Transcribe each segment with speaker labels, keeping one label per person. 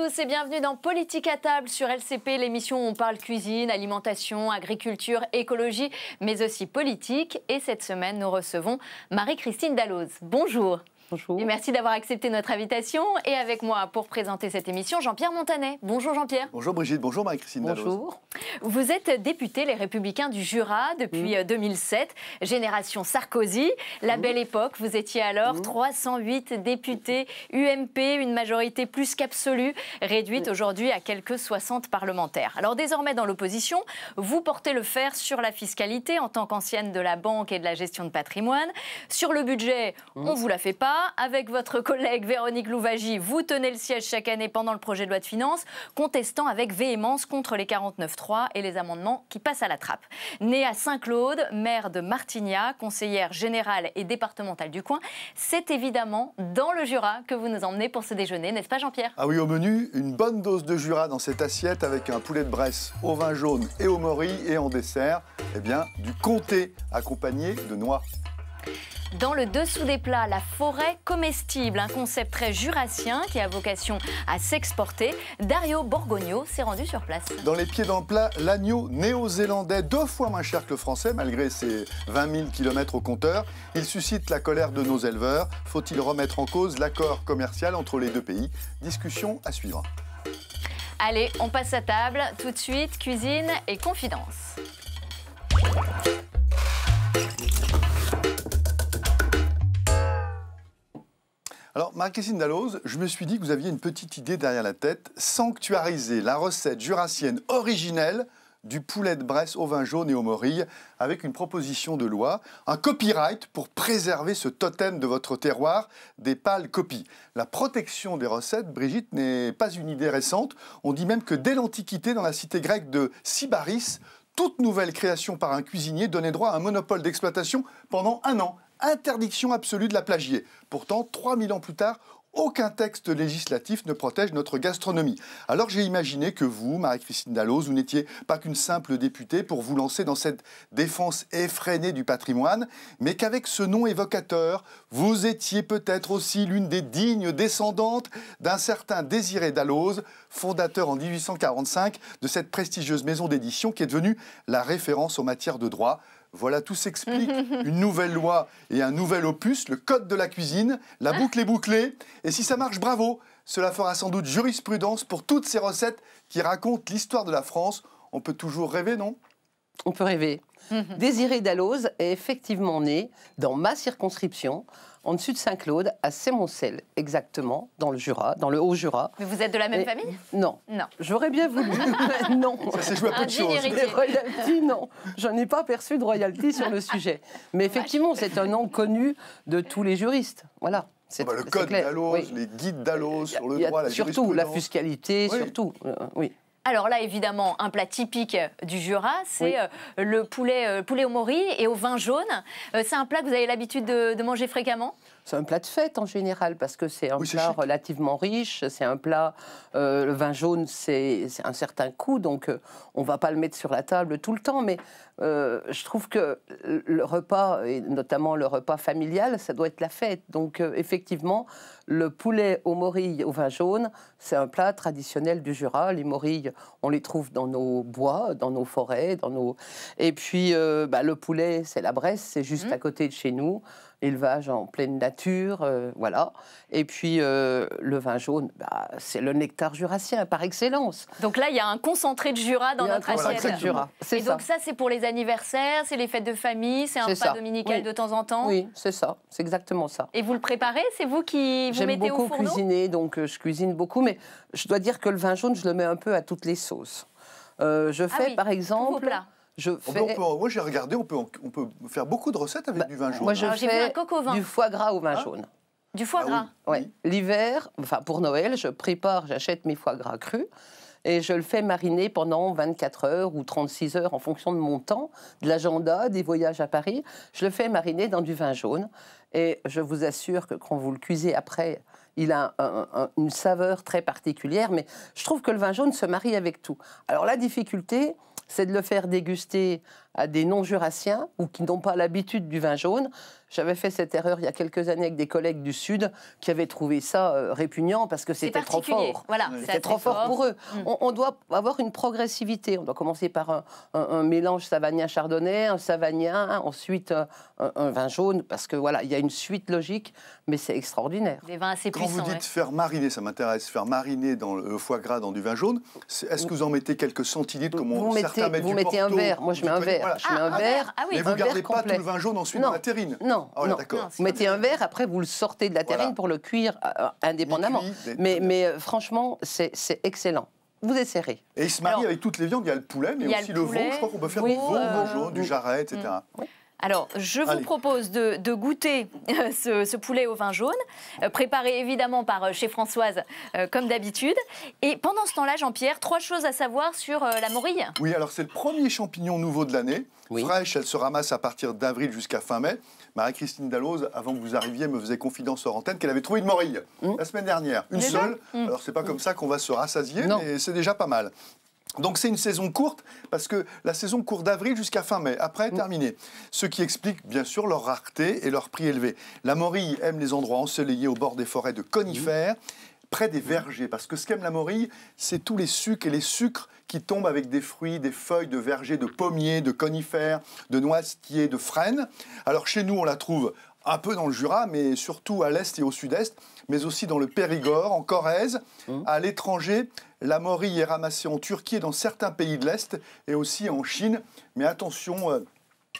Speaker 1: tous et bienvenue dans Politique à table sur LCP, l'émission où on parle cuisine, alimentation, agriculture, écologie, mais aussi politique. Et cette semaine, nous recevons Marie-Christine Dalloz. Bonjour merci d'avoir accepté notre invitation. Et avec moi pour présenter cette émission, Jean-Pierre Montanet. Bonjour Jean-Pierre.
Speaker 2: Bonjour Brigitte, bonjour Marie-Christine Bonjour.
Speaker 1: Vous êtes député Les Républicains du Jura depuis 2007, mmh. euh, génération Sarkozy. La mmh. belle époque, vous étiez alors 308 mmh. députés UMP, une majorité plus qu'absolue, réduite aujourd'hui à quelques 60 parlementaires. Alors désormais dans l'opposition, vous portez le fer sur la fiscalité en tant qu'ancienne de la banque et de la gestion de patrimoine. Sur le budget, on ne vous la fait pas avec votre collègue Véronique Louvagie. Vous tenez le siège chaque année pendant le projet de loi de finances, contestant avec véhémence contre les 49.3 et les amendements qui passent à la trappe. Née à Saint-Claude, maire de Martigna, conseillère générale et départementale du coin, c'est évidemment dans le Jura que vous nous emmenez pour ce déjeuner, n'est-ce pas Jean-Pierre
Speaker 2: Ah oui, au menu, une bonne dose de Jura dans cette assiette avec un poulet de Bresse au vin jaune et au mori et en dessert, eh bien, du comté accompagné de noix.
Speaker 1: Dans le dessous des plats, la forêt comestible, un concept très jurassien qui a vocation à s'exporter. Dario Borgogno s'est rendu sur place.
Speaker 2: Dans les pieds dans le plat, l'agneau néo-zélandais, deux fois moins cher que le français malgré ses 20 000 km au compteur, il suscite la colère de nos éleveurs. Faut-il remettre en cause l'accord commercial entre les deux pays Discussion à suivre.
Speaker 1: Allez, on passe à table tout de suite, cuisine et confidence.
Speaker 2: Alors, Marie-Christine Dalloz, je me suis dit que vous aviez une petite idée derrière la tête sanctuariser la recette jurassienne originelle du poulet de Bresse au vin jaune et au morilles avec une proposition de loi, un copyright pour préserver ce totem de votre terroir des pâles copies. La protection des recettes, Brigitte, n'est pas une idée récente. On dit même que dès l'Antiquité, dans la cité grecque de Sybaris, toute nouvelle création par un cuisinier donnait droit à un monopole d'exploitation pendant un an interdiction absolue de la plagier. Pourtant, 3000 ans plus tard, aucun texte législatif ne protège notre gastronomie. Alors j'ai imaginé que vous, Marie-Christine Dalloz, vous n'étiez pas qu'une simple députée pour vous lancer dans cette défense effrénée du patrimoine, mais qu'avec ce nom évocateur, vous étiez peut-être aussi l'une des dignes descendantes d'un certain Désiré Dalloz, fondateur en 1845 de cette prestigieuse maison d'édition qui est devenue la référence en matière de droit. Voilà, tout s'explique. Une nouvelle loi et un nouvel opus, le code de la cuisine, la ah. boucle est bouclée. Et si ça marche, bravo. Cela fera sans doute jurisprudence pour toutes ces recettes qui racontent l'histoire
Speaker 3: de la France. On peut toujours rêver, non On peut rêver. Mhm. Désiré Dalloz est effectivement né dans ma circonscription en dessus de Saint-Claude, à Semoncel exactement, dans le Jura, dans le Haut-Jura. Mais vous êtes de la même famille Non. Non. J'aurais bien voulu. non. Ça s'est joué à peu de choses. Les non. Je ai pas perçu de royalty sur le sujet. Mais effectivement, c'est un nom connu de tous les juristes. Voilà. C'est ah bah, le code d'Allos, les guides d'Allos sur le droit, la Surtout la fiscalité, surtout. Euh, oui.
Speaker 1: Alors là, évidemment, un plat typique du Jura, c'est euh, le poulet, euh, poulet au mori et au vin jaune. Euh, c'est un plat que vous avez l'habitude de manger fréquemment
Speaker 3: c'est un plat de fête en général, parce que c'est un plat relativement riche, c'est un plat, euh, le vin jaune, c'est un certain coût, donc euh, on ne va pas le mettre sur la table tout le temps, mais euh, je trouve que le repas, et notamment le repas familial, ça doit être la fête. Donc effectivement, le poulet aux morilles au vin jaune, c'est un plat traditionnel du Jura. Les morilles, on les trouve dans nos bois, dans nos forêts, dans nos... Et puis bah, le poulet, c'est la Bresse, c'est juste mmh. à côté de chez nous élevage en pleine nature, euh, voilà. Et puis euh, le vin jaune, bah, c'est le nectar jurassien par excellence.
Speaker 1: Donc là, il y a un concentré de Jura dans notre assiette. De Jura, c'est ça. donc ça, c'est pour les anniversaires, c'est les fêtes de famille, c'est un repas dominical de temps en temps. Oui,
Speaker 3: c'est ça, c'est exactement ça.
Speaker 1: Et vous le préparez C'est vous qui vous mettez au fourneau J'aime beaucoup
Speaker 3: cuisiner, donc euh, je cuisine beaucoup, mais je dois dire que le vin jaune, je le mets un peu à toutes les sauces. je ah fais par exemple. Oh, ben, moi, j'ai regardé, on peut, on peut faire beaucoup de recettes avec bah, du vin jaune. Moi, je hein. ah, fais du foie gras au vin ah. jaune. Du foie ah gras L'hiver, enfin pour Noël, je prépare, j'achète mes foie gras crus et je le fais mariner pendant 24 heures ou 36 heures en fonction de mon temps, de l'agenda, des voyages à Paris. Je le fais mariner dans du vin jaune et je vous assure que quand vous le cuisez après, il a une saveur très particulière, mais je trouve que le vin jaune se marie avec tout. Alors la difficulté, c'est de le faire déguster à des non-jurassiens ou qui n'ont pas l'habitude du vin jaune. J'avais fait cette erreur il y a quelques années avec des collègues du Sud qui avaient trouvé ça euh, répugnant parce que c'était trop fort. Voilà, c'était trop fort, pour eux. Mm. On, doit avoir une progressivité. On doit commencer par un, mélange savagnin-chardonnay, un savagnin, ensuite euh, un, vin jaune, parce que voilà, il y a une suite logique, mais c'est extraordinaire. Des vins assez Quand vous
Speaker 2: dites faire mariner, ça m'intéresse, faire mariner dans le euh, foie gras dans du vin jaune, est-ce que vous en mettez quelques centilitres comme on, vous mettez, Vous mettez un verre, moi je mets un verre. Je mets ah, un, verre. Ah, oui. Mais vous ne gardez pas tout le vin jaune ensuite dans la terrine. Non, ah non. vous mettez
Speaker 3: un verre, après vous le sortez de la terrine pour le cuire euh, euh, indépendamment. mais, mais euh, franchement, c'est excellent. Vous essayerez. Et il se marie
Speaker 2: avec toutes les viandes. Il y a le poulet, mais aussi le, veau. Je crois qu'on peut faire du veau, euh, du jarret, etc. Alors, je vous
Speaker 1: propose de, goûter euh, ce, poulet au vin jaune, euh, préparé évidemment par euh, chez Françoise, comme d'habitude. Et pendant ce temps-là, Jean-Pierre, trois choses à savoir sur la morille.
Speaker 2: Oui, alors c'est le premier champignon nouveau de l'année. Fraîche, elle se ramasse à partir d'avril jusqu'à fin mai. Marie-Christine Dalloz, avant que vous arriviez, me faisait confidence hors antenne qu'elle avait trouvé une morille mmh. la semaine dernière. Une seule. Mmh. Alors, c'est pas comme ça qu'on va se rassasier, mais c'est déjà pas mal. Donc c'est une saison courte parce que la saison court d'avril jusqu'à fin mai, après mm. terminée. Ce qui explique bien sûr leur rareté et leur prix élevé. La morille aime les endroits ensoleillés au bord des forêts de conifères. Mm. près des mm. vergers. Parce que ce qu'aime la morille, c'est tous les sucs et les sucres qui tombent avec des fruits, des feuilles de vergers, de pommiers, de conifères, de noisetiers, de frênes. Alors chez nous, on la trouve un peu dans le Jura, mais surtout à l'est et au sud-est mais aussi dans le Périgord, en Corrèze, hum. à l'étranger. La morille est ramassée en Turquie et dans certains pays de l'Est et aussi en Chine. Mais attention, euh,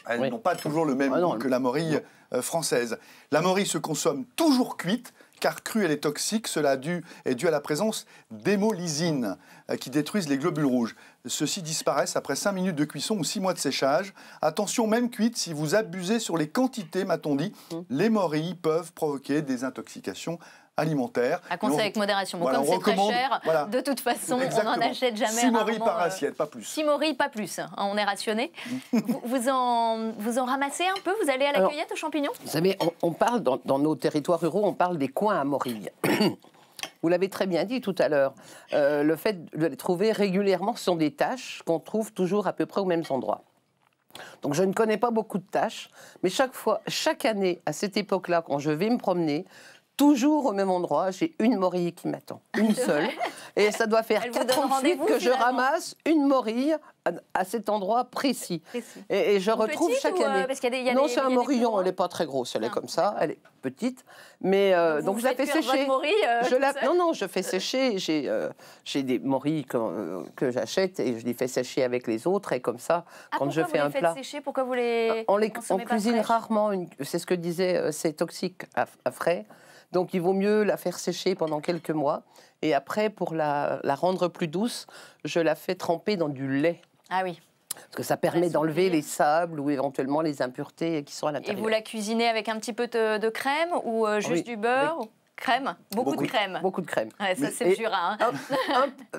Speaker 2: elles n'ont pas toujours le même ah nom que la morille euh, française. La morille se consomme toujours cuite, car crue, elle est toxique. Cela dû, est dû à la présence d'hémolysine euh, qui détruisent les globules rouges. Ceux-ci disparaissent après 5 minutes de cuisson ou 6 mois de séchage. Attention, même cuite, si vous abusez sur les quantités, m'a-t-on dit, mmh. les morilles peuvent provoquer des intoxications alimentaire. À consommer avec modération. comme c'est très cher, de
Speaker 1: toute façon, on n'en achète jamais. Si morille euh, par assiette, pas plus. 6 moris, pas plus. Hein, on est rationné. vous, en, vous en ramassez un peu Vous allez à la cueillette aux champignons Vous
Speaker 3: savez, on, parle dans, nos territoires ruraux, on parle des coins à morilles. Vous l'avez très bien dit tout à l'heure. Euh, le fait de les trouver régulièrement ce sont des tâches qu'on trouve toujours à peu près au même endroit. Donc je ne connais pas beaucoup de tâches, mais chaque fois, chaque année, à cette époque-là, quand je vais me promener, toujours au même endroit. J'ai une morille qui m'attend, une seule. Et ça doit faire Elle quatre ans que je ramasse une morille à cet endroit précis. Et, je retrouve chaque année. Euh, non, c'est un morillon, elle n'est pas très grosse, elle est ah. comme ça, elle est petite. Mais donc, euh, je la fais sécher.
Speaker 1: Euh, je la... Non, non,
Speaker 3: je fais sécher. J'ai des morilles que, que j'achète et je les fais sécher avec les autres. Et comme ça, ah, quand je fais vous un les plat. Sécher pourquoi vous les. On, les, cuisine rarement, c'est ce que disait, c'est toxique à frais. Donc il vaut mieux la faire sécher pendant quelques mois. Et après, pour la, rendre plus douce, je la fais tremper dans du lait. Ah oui. Parce que ça permet d'enlever les sables ou éventuellement les impuretés qui sont à l'intérieur. Et vous la
Speaker 1: cuisinez avec un petit peu de, crème ou euh, ah juste du beurre Crème beaucoup, de crème. Beaucoup de crème. ça, c'est le Jura. Hein.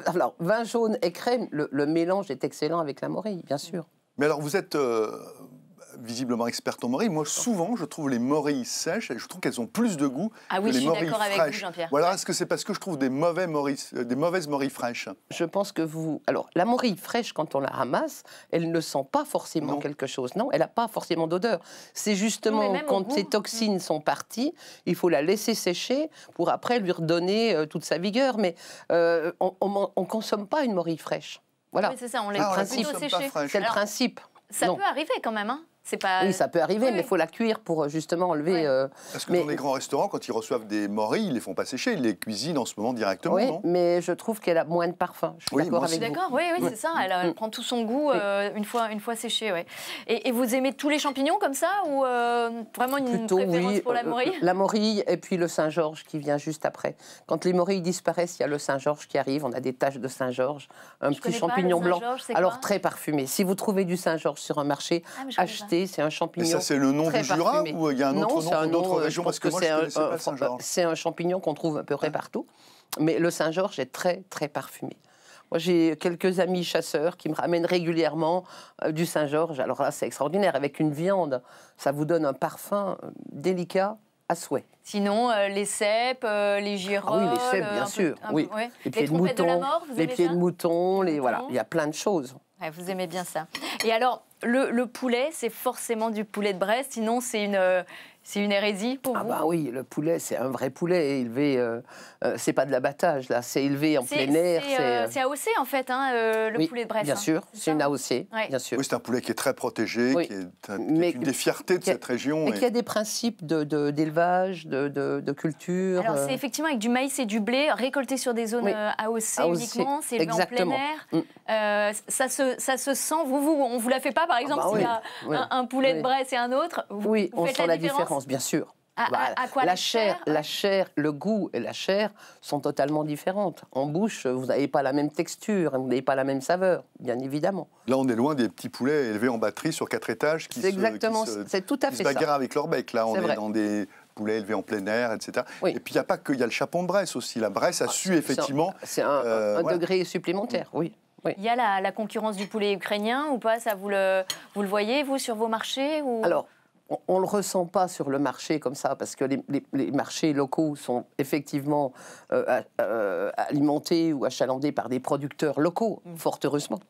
Speaker 3: alors, vin jaune et crème, le, mélange est excellent avec la morille, bien sûr. Mais alors, vous êtes. Euh, visiblement experte
Speaker 2: en morilles. Moi, souvent, je trouve les morilles sèches, je trouve qu'elles ont plus de goût ah oui, que les morilles fraîches. Vous,
Speaker 3: alors, est-ce que c'est parce que je trouve des, mauvais euh, des mauvaises morilles fraîches Je pense que vous. Alors, la morille fraîche, quand on la ramasse, elle ne sent pas forcément quelque chose. Non, elle n'a pas forcément d'odeur. C'est justement quand ces toxines sont parties, il faut la laisser sécher pour après lui redonner euh, toute sa vigueur. Mais euh, on ne consomme pas une morille fraîche. Voilà. c'est ça, on les ah, sécher. C'est le principe. Ça peut
Speaker 1: arriver quand même. Hein oui, ça
Speaker 3: peut arriver, mais il faut la cuire pour euh, justement enlever. Euh, Parce que dans les grands
Speaker 2: restaurants, quand ils reçoivent des morilles, ils les font pas sécher,
Speaker 3: ils les cuisinent en ce moment directement. Oui, mais je trouve qu'elle a moins de parfum. Je suis d'accord avec D'accord, oui, oui, c'est ça. Elle, mm.
Speaker 1: prend tout son goût euh, une fois, une fois séché, Et, vous aimez tous les champignons comme ça
Speaker 3: ou vraiment une Plutôt, préférence pour la morille La morille et puis le Saint-Georges qui vient juste après. Quand les morilles disparaissent, il y a le Saint-Georges qui arrive. On a des taches de Saint-Georges, un petit champignon blanc, alors très parfumé. Si vous trouvez du Saint-Georges sur un marché, ah, achetez c'est un champignon. Et ça, c'est le nom du Jura ou euh, il y a un autre nom d'autres euh, régions Parce que, euh, c'est un, champignon qu'on trouve à peu près ah. partout. Mais le Saint-Georges est très, très parfumé. Moi, j'ai quelques amis chasseurs qui me ramènent régulièrement du Saint-Georges. Alors là, c'est extraordinaire. Avec une viande, ça vous donne un parfum délicat à souhait.
Speaker 1: Sinon, les cèpes, les girolles... Ah oui, les cèpes, bien sûr. oui. Les, pieds de mouton, les pieds de
Speaker 3: mouton, les, voilà, il y a plein de choses.
Speaker 1: vous aimez bien ça. Et alors, le, poulet, c'est forcément du poulet de Brest, sinon c'est une, euh, c'est une hérésie pour ah vous Ah bah
Speaker 3: oui, le poulet, c'est un vrai poulet élevé. Euh, euh, c'est pas de l'abattage là, c'est élevé en plein air. C'est
Speaker 1: AOC en fait, hein, le poulet de
Speaker 3: Brest. Bien hein, sûr, c'est une AOC, bien sûr. Oui, c'est un poulet qui est très protégé, qui, est, une des fiertés de
Speaker 2: cette région. Et, qui
Speaker 3: a des principes d'élevage, de, culture. Alors c'est
Speaker 2: effectivement avec du
Speaker 1: maïs et du blé récolté sur des zones AOC, uniquement, c'est élevé en plein air. Mm. ça, se, ça se sent. Vous, vous, on vous la fait pas par ah exemple, bah s'il y a un, poulet de Bresse et un autre vous, Oui, on sent la, différence,
Speaker 3: bien sûr. À, quoi la chair, la chair, le goût et la chair sont totalement différentes. En bouche, vous n'avez pas la même texture, vous n'avez pas la même saveur, bien évidemment.
Speaker 2: Là, on est loin des petits poulets élevés en batterie sur quatre étages qui exactement,
Speaker 3: c'est tout à fait se bagarrent avec
Speaker 2: leur bec. Là, on est, dans des poulets élevés en plein air, etc. Et puis il n'y a pas que, y a le chapon de Bresse aussi. La Bresse a ah, su effectivement. C'est un, euh, degré
Speaker 3: supplémentaire, oui. Il y a la,
Speaker 1: concurrence du poulet ukrainien ou pas Ça, vous le, vous le voyez, vous, sur vos marchés Alors,
Speaker 3: on ne le ressent pas sur le marché comme ça, parce que les, marchés locaux sont effectivement euh, euh, alimentés ou achalandés par des producteurs locaux, mm. fort heureusement.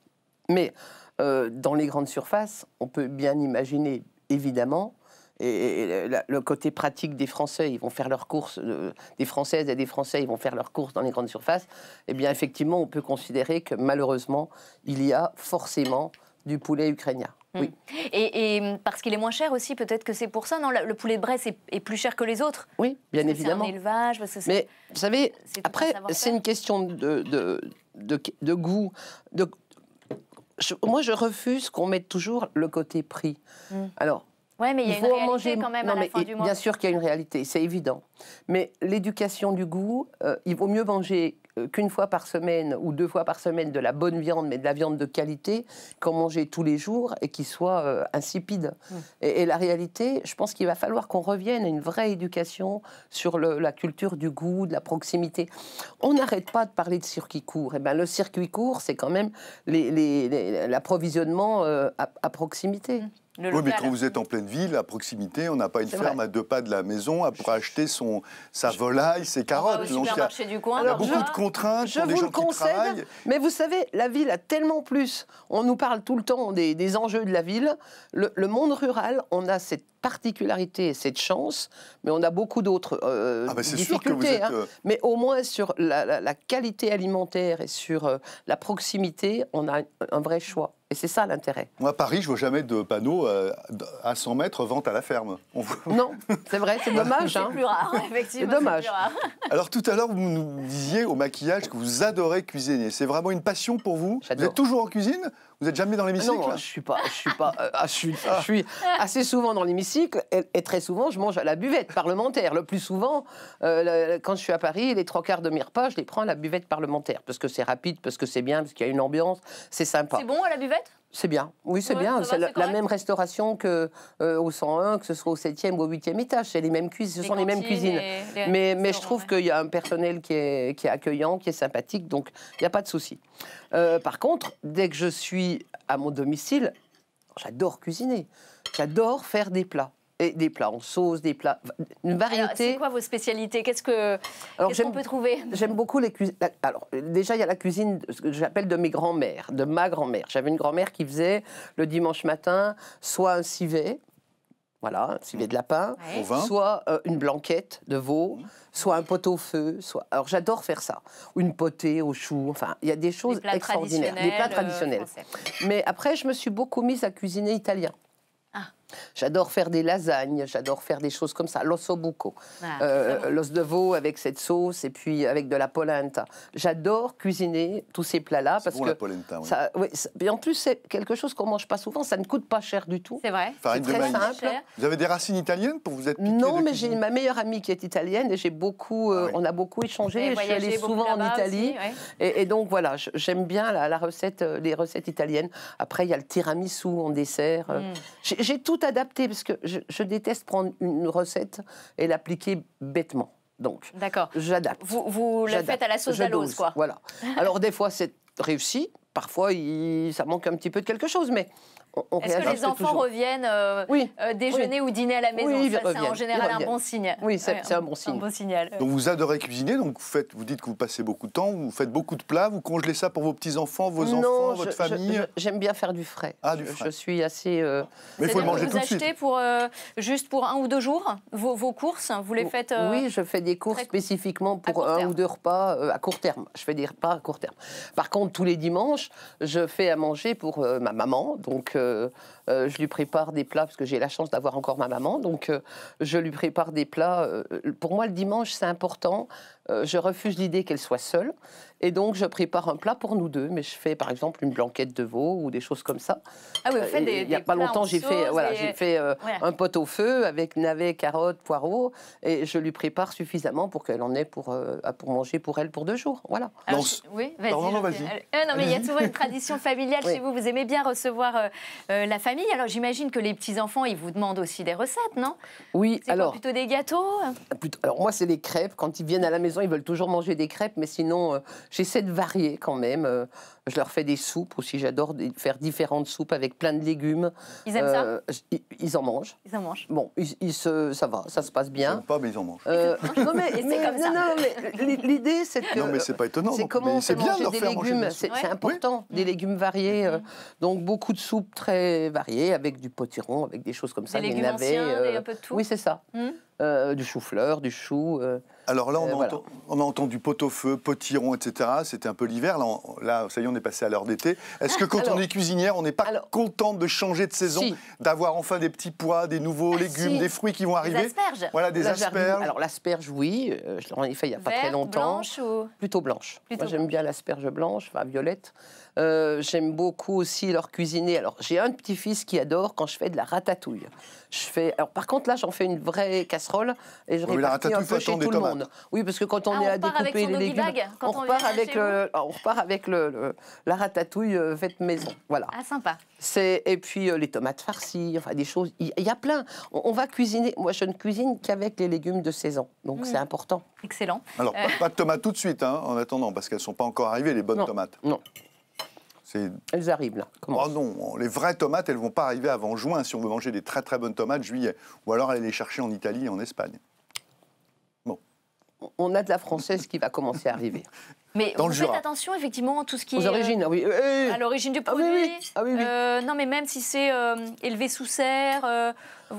Speaker 3: Mais euh, dans les grandes surfaces, on peut bien imaginer, évidemment, et, le côté pratique des Français, ils vont faire leurs courses, euh, des Françaises et des Français, ils vont faire leurs courses dans les grandes surfaces, eh bien effectivement, on peut considérer que malheureusement, il y a forcément du poulet ukrainien. Hmm. Oui.
Speaker 1: Et, mm, parce qu'il est moins cher aussi, peut-être que c'est pour ça. Non, le poulet de Bresse est, plus cher que les autres.
Speaker 3: Oui, bien évidemment. C'est un
Speaker 1: élevage. Mais
Speaker 3: vous savez, après, c'est une question de, de, de goût. moi, je refuse qu'on mette toujours le côté prix. Hmm. Alors, oui, mais il faut manger... quand même à la fin du mois. Bien sûr qu'il y a une réalité, c'est évident. Mais l'éducation du goût, euh, il vaut mieux manger euh, qu'une fois par semaine ou deux fois par semaine de la bonne viande, mais de la viande de qualité, qu'en manger tous les jours et qui soit euh, insipide. Mm. Et, la réalité, je pense qu'il va falloir qu'on revienne à une vraie éducation sur la culture du goût, de la proximité. On n'arrête pas de parler de circuit court. Et eh ben, le circuit court, c'est quand même l'approvisionnement les, à, proximité. Mm
Speaker 2: oui, mais quand vous êtes en pleine ville, à proximité, on n'a pas une ferme à deux pas de la maison pour acheter son, sa volaille, ses carottes. On du
Speaker 3: coin. Il y a beaucoup de contraintes. Je vous le conseille. mais vous savez, la ville a tellement plus. On nous parle tout le temps des, des enjeux de la ville. Le, monde rural, on a cette particularité et cette chance, mais on a beaucoup d'autres difficultés. Mais au moins sur la, qualité alimentaire et sur euh, la proximité, on a un vrai choix. Et c'est ça l'intérêt.
Speaker 2: Moi, à Paris, je vois jamais de panneaux euh, à 100 mètres vente à la ferme. Non,
Speaker 3: c'est vrai, c'est dommage. C'est hein. plus rare, effectivement. C'est dommage.
Speaker 2: Alors tout à l'heure, vous nous disiez au maquillage que vous adorez cuisiner. C'est vraiment une passion pour vous. Vous êtes toujours en cuisine vous êtes jamais dans ah l'hémicycle je suis pas. Je suis, pas euh, je, suis,
Speaker 3: ah. assez souvent dans l'hémicycle et, très souvent, je mange à la buvette parlementaire. Le plus souvent, euh, quand je suis à Paris, les trois quarts de mes repas, je les prends à la buvette parlementaire parce que c'est rapide, parce que c'est bien, parce qu'il y a une ambiance, c'est sympa. C'est bon à la buvette c'est bien, oui, c'est bien. C'est la, même restauration que euh, au 101, que ce soit au 7e ou au 8e étage. C'est les mêmes cuisines, ce sont les mêmes cuisines. mais, je trouve qu'il y a un personnel qui est, accueillant, qui est sympathique, donc il n'y a pas de souci. Euh, par contre, dès que je suis à mon domicile, j'adore cuisiner. J'adore faire des plats et des plats en sauce, des plats, une variété. C'est
Speaker 1: quoi vos spécialités Qu'est-ce que qu'est-ce qu'on peut
Speaker 3: trouver J'aime beaucoup les cuisines. Alors déjà il y a la cuisine ce que j'appelle de mes grands-mères, de ma grand-mère. J'avais une grand-mère qui faisait le dimanche matin soit un civet, voilà, un civet de lapin, soit euh, une blanquette de veau, soit un pot au feu, soit. Alors j'adore faire ça, une potée au chou. Enfin, il y a des choses extraordinaires, des plats traditionnels. Euh, Mais après, je me suis beaucoup mise à cuisiner italien. J'adore faire des lasagnes, j'adore faire des choses comme ça. L'osso buco, ah, euh, l'os de veau avec cette sauce et puis avec de la polenta. J'adore cuisiner tous ces plats-là parce que la polenta, et en plus c'est quelque chose qu'on mange pas souvent. Ça ne coûte pas cher du tout. C'est vrai. C'est très simple. Vous avez des racines italiennes pour vous être Non, mais j'ai ma meilleure amie qui est italienne et j'ai beaucoup, ah euh, on a beaucoup échangé. Je suis allée souvent en Italie et, donc voilà, j'aime bien la, recette, euh, les recettes italiennes. Après il y a le tiramisu en dessert. Mm. J'ai tout adapter, parce que je, déteste prendre une recette et l'appliquer bêtement. Donc, j'adapte. Vous, vous faites à la sauce d'Alose, quoi. Voilà. Alors, des fois, c'est réussi. Parfois, il, ça manque un petit peu de quelque chose, mais est-ce que les enfants
Speaker 1: reviennent euh, euh, déjeuner ou dîner à la maison oui, C'est en général un bon signe. Oui, c'est un bon
Speaker 3: signe. Un bon signal. Donc
Speaker 2: vous adorez cuisiner, donc vous, faites, vous dites que vous passez beaucoup de temps, vous faites beaucoup de plats, vous congelez ça pour vos petits-enfants, vos enfants, votre famille
Speaker 3: J'aime bien faire du frais. Ah, je, suis assez... Euh, Mais il faut le manger tout de suite. Pour, juste pour un ou deux jours vos, courses Vous les faites Oui, je fais des courses spécifiquement pour un ou deux repas à court terme. Je fais des repas à court terme. Par contre, tous les dimanches, je fais à manger pour ma maman, donc euh, euh, je lui prépare des plats parce que j'ai la chance d'avoir encore ma maman. Donc, euh, je lui prépare des plats. pour moi, le dimanche, c'est important euh, je refuse l'idée qu'elle soit seule. Et donc, je prépare un plat pour nous deux. Mais je fais, par exemple, une blanquette de veau ou des choses comme ça. Ah oui, euh, des, Il n'y a pas longtemps, j'ai fait, voilà, j'ai fait euh, un pot au feu avec navets, carottes, poireaux. Et je lui prépare suffisamment pour qu'elle en ait pour, pour manger pour elle pour deux jours. Voilà. Ah,
Speaker 1: oui, vas-y. Non, mais il y a toujours une tradition familiale chez vous. Vous aimez bien recevoir la famille. Alors, j'imagine que les petits-enfants, ils vous demandent aussi des recettes,
Speaker 3: non Oui, alors. Plutôt des gâteaux Alors, moi, c'est les crêpes. Quand ils viennent à la maison, ils veulent toujours manger des crêpes, mais sinon, euh, j'essaie de varier quand même. Euh, je leur fais des soupes aussi. J'adore faire différentes soupes avec plein de légumes. Ils aiment ça euh, ils, en mangent. Ils en mangent. Bon, ça va, ça se passe bien. Ils pas, mais ils en mangent. non, mais, comme ça. non, mais l'idée, c'est que. Non, mais c'est pas étonnant. C'est comment on fait bien manger des légumes. C'est important, des légumes variés. Mm-hmm. donc, beaucoup de soupes très variées, avec du potiron, avec des choses comme ça. Des, des navets, un peu de tout. Oui, c'est ça. Mm. du chou-fleur, du chou. Alors là, euh, on, a,
Speaker 2: entendu pot-au-feu, potiron, etc. C'était un peu l'hiver. Là, ça y est, on est passé à l'heure d'été. Est-ce que quand on est cuisinière, on n'est pas contente de changer de saison, d'avoir enfin des petits pois, des nouveaux ah, légumes, des fruits qui vont arriver Des asperges. Voilà, des asperges. Alors
Speaker 3: l'asperge, oui. Euh, je je ai fait il n'y a pas très longtemps. Blanche Plutôt blanche. Moi, j'aime bien l'asperge blanche, enfin violette. Euh, j'aime beaucoup aussi leur cuisiner. Alors, j'ai un petit-fils qui adore quand je fais de la ratatouille. Je fais... Alors, par contre, là, j'en fais une vraie casserole et je oui, répartis tout le monde. Oui, parce que quand on ah, est à découper les légumes, on, repart avec euh, on repart avec le... la ratatouille euh, faite maison. Voilà. Ah, sympa. Et puis, les tomates farcies, enfin, des choses. Il y, a plein. On, va cuisiner. Moi, je ne cuisine qu'avec les légumes de saison. Donc, c'est important. Excellent. Alors, pas, de
Speaker 2: tomates tout de suite, hein, en attendant, parce qu'elles ne sont pas encore arrivées, les bonnes tomates. Non. Elles arrivent là. oh non, les vraies tomates, elles vont pas arriver avant juin si on veut manger des très très bonnes tomates juillet. Ou alors aller les chercher en Italie et en Espagne.
Speaker 3: Bon. On a de la française qui va commencer à arriver.
Speaker 1: Mais vous faites attention effectivement à tout ce qui est euh, origines, oui. Euh, euh, à l'origine du ah produit. Ah non mais même si c'est élevé sous serre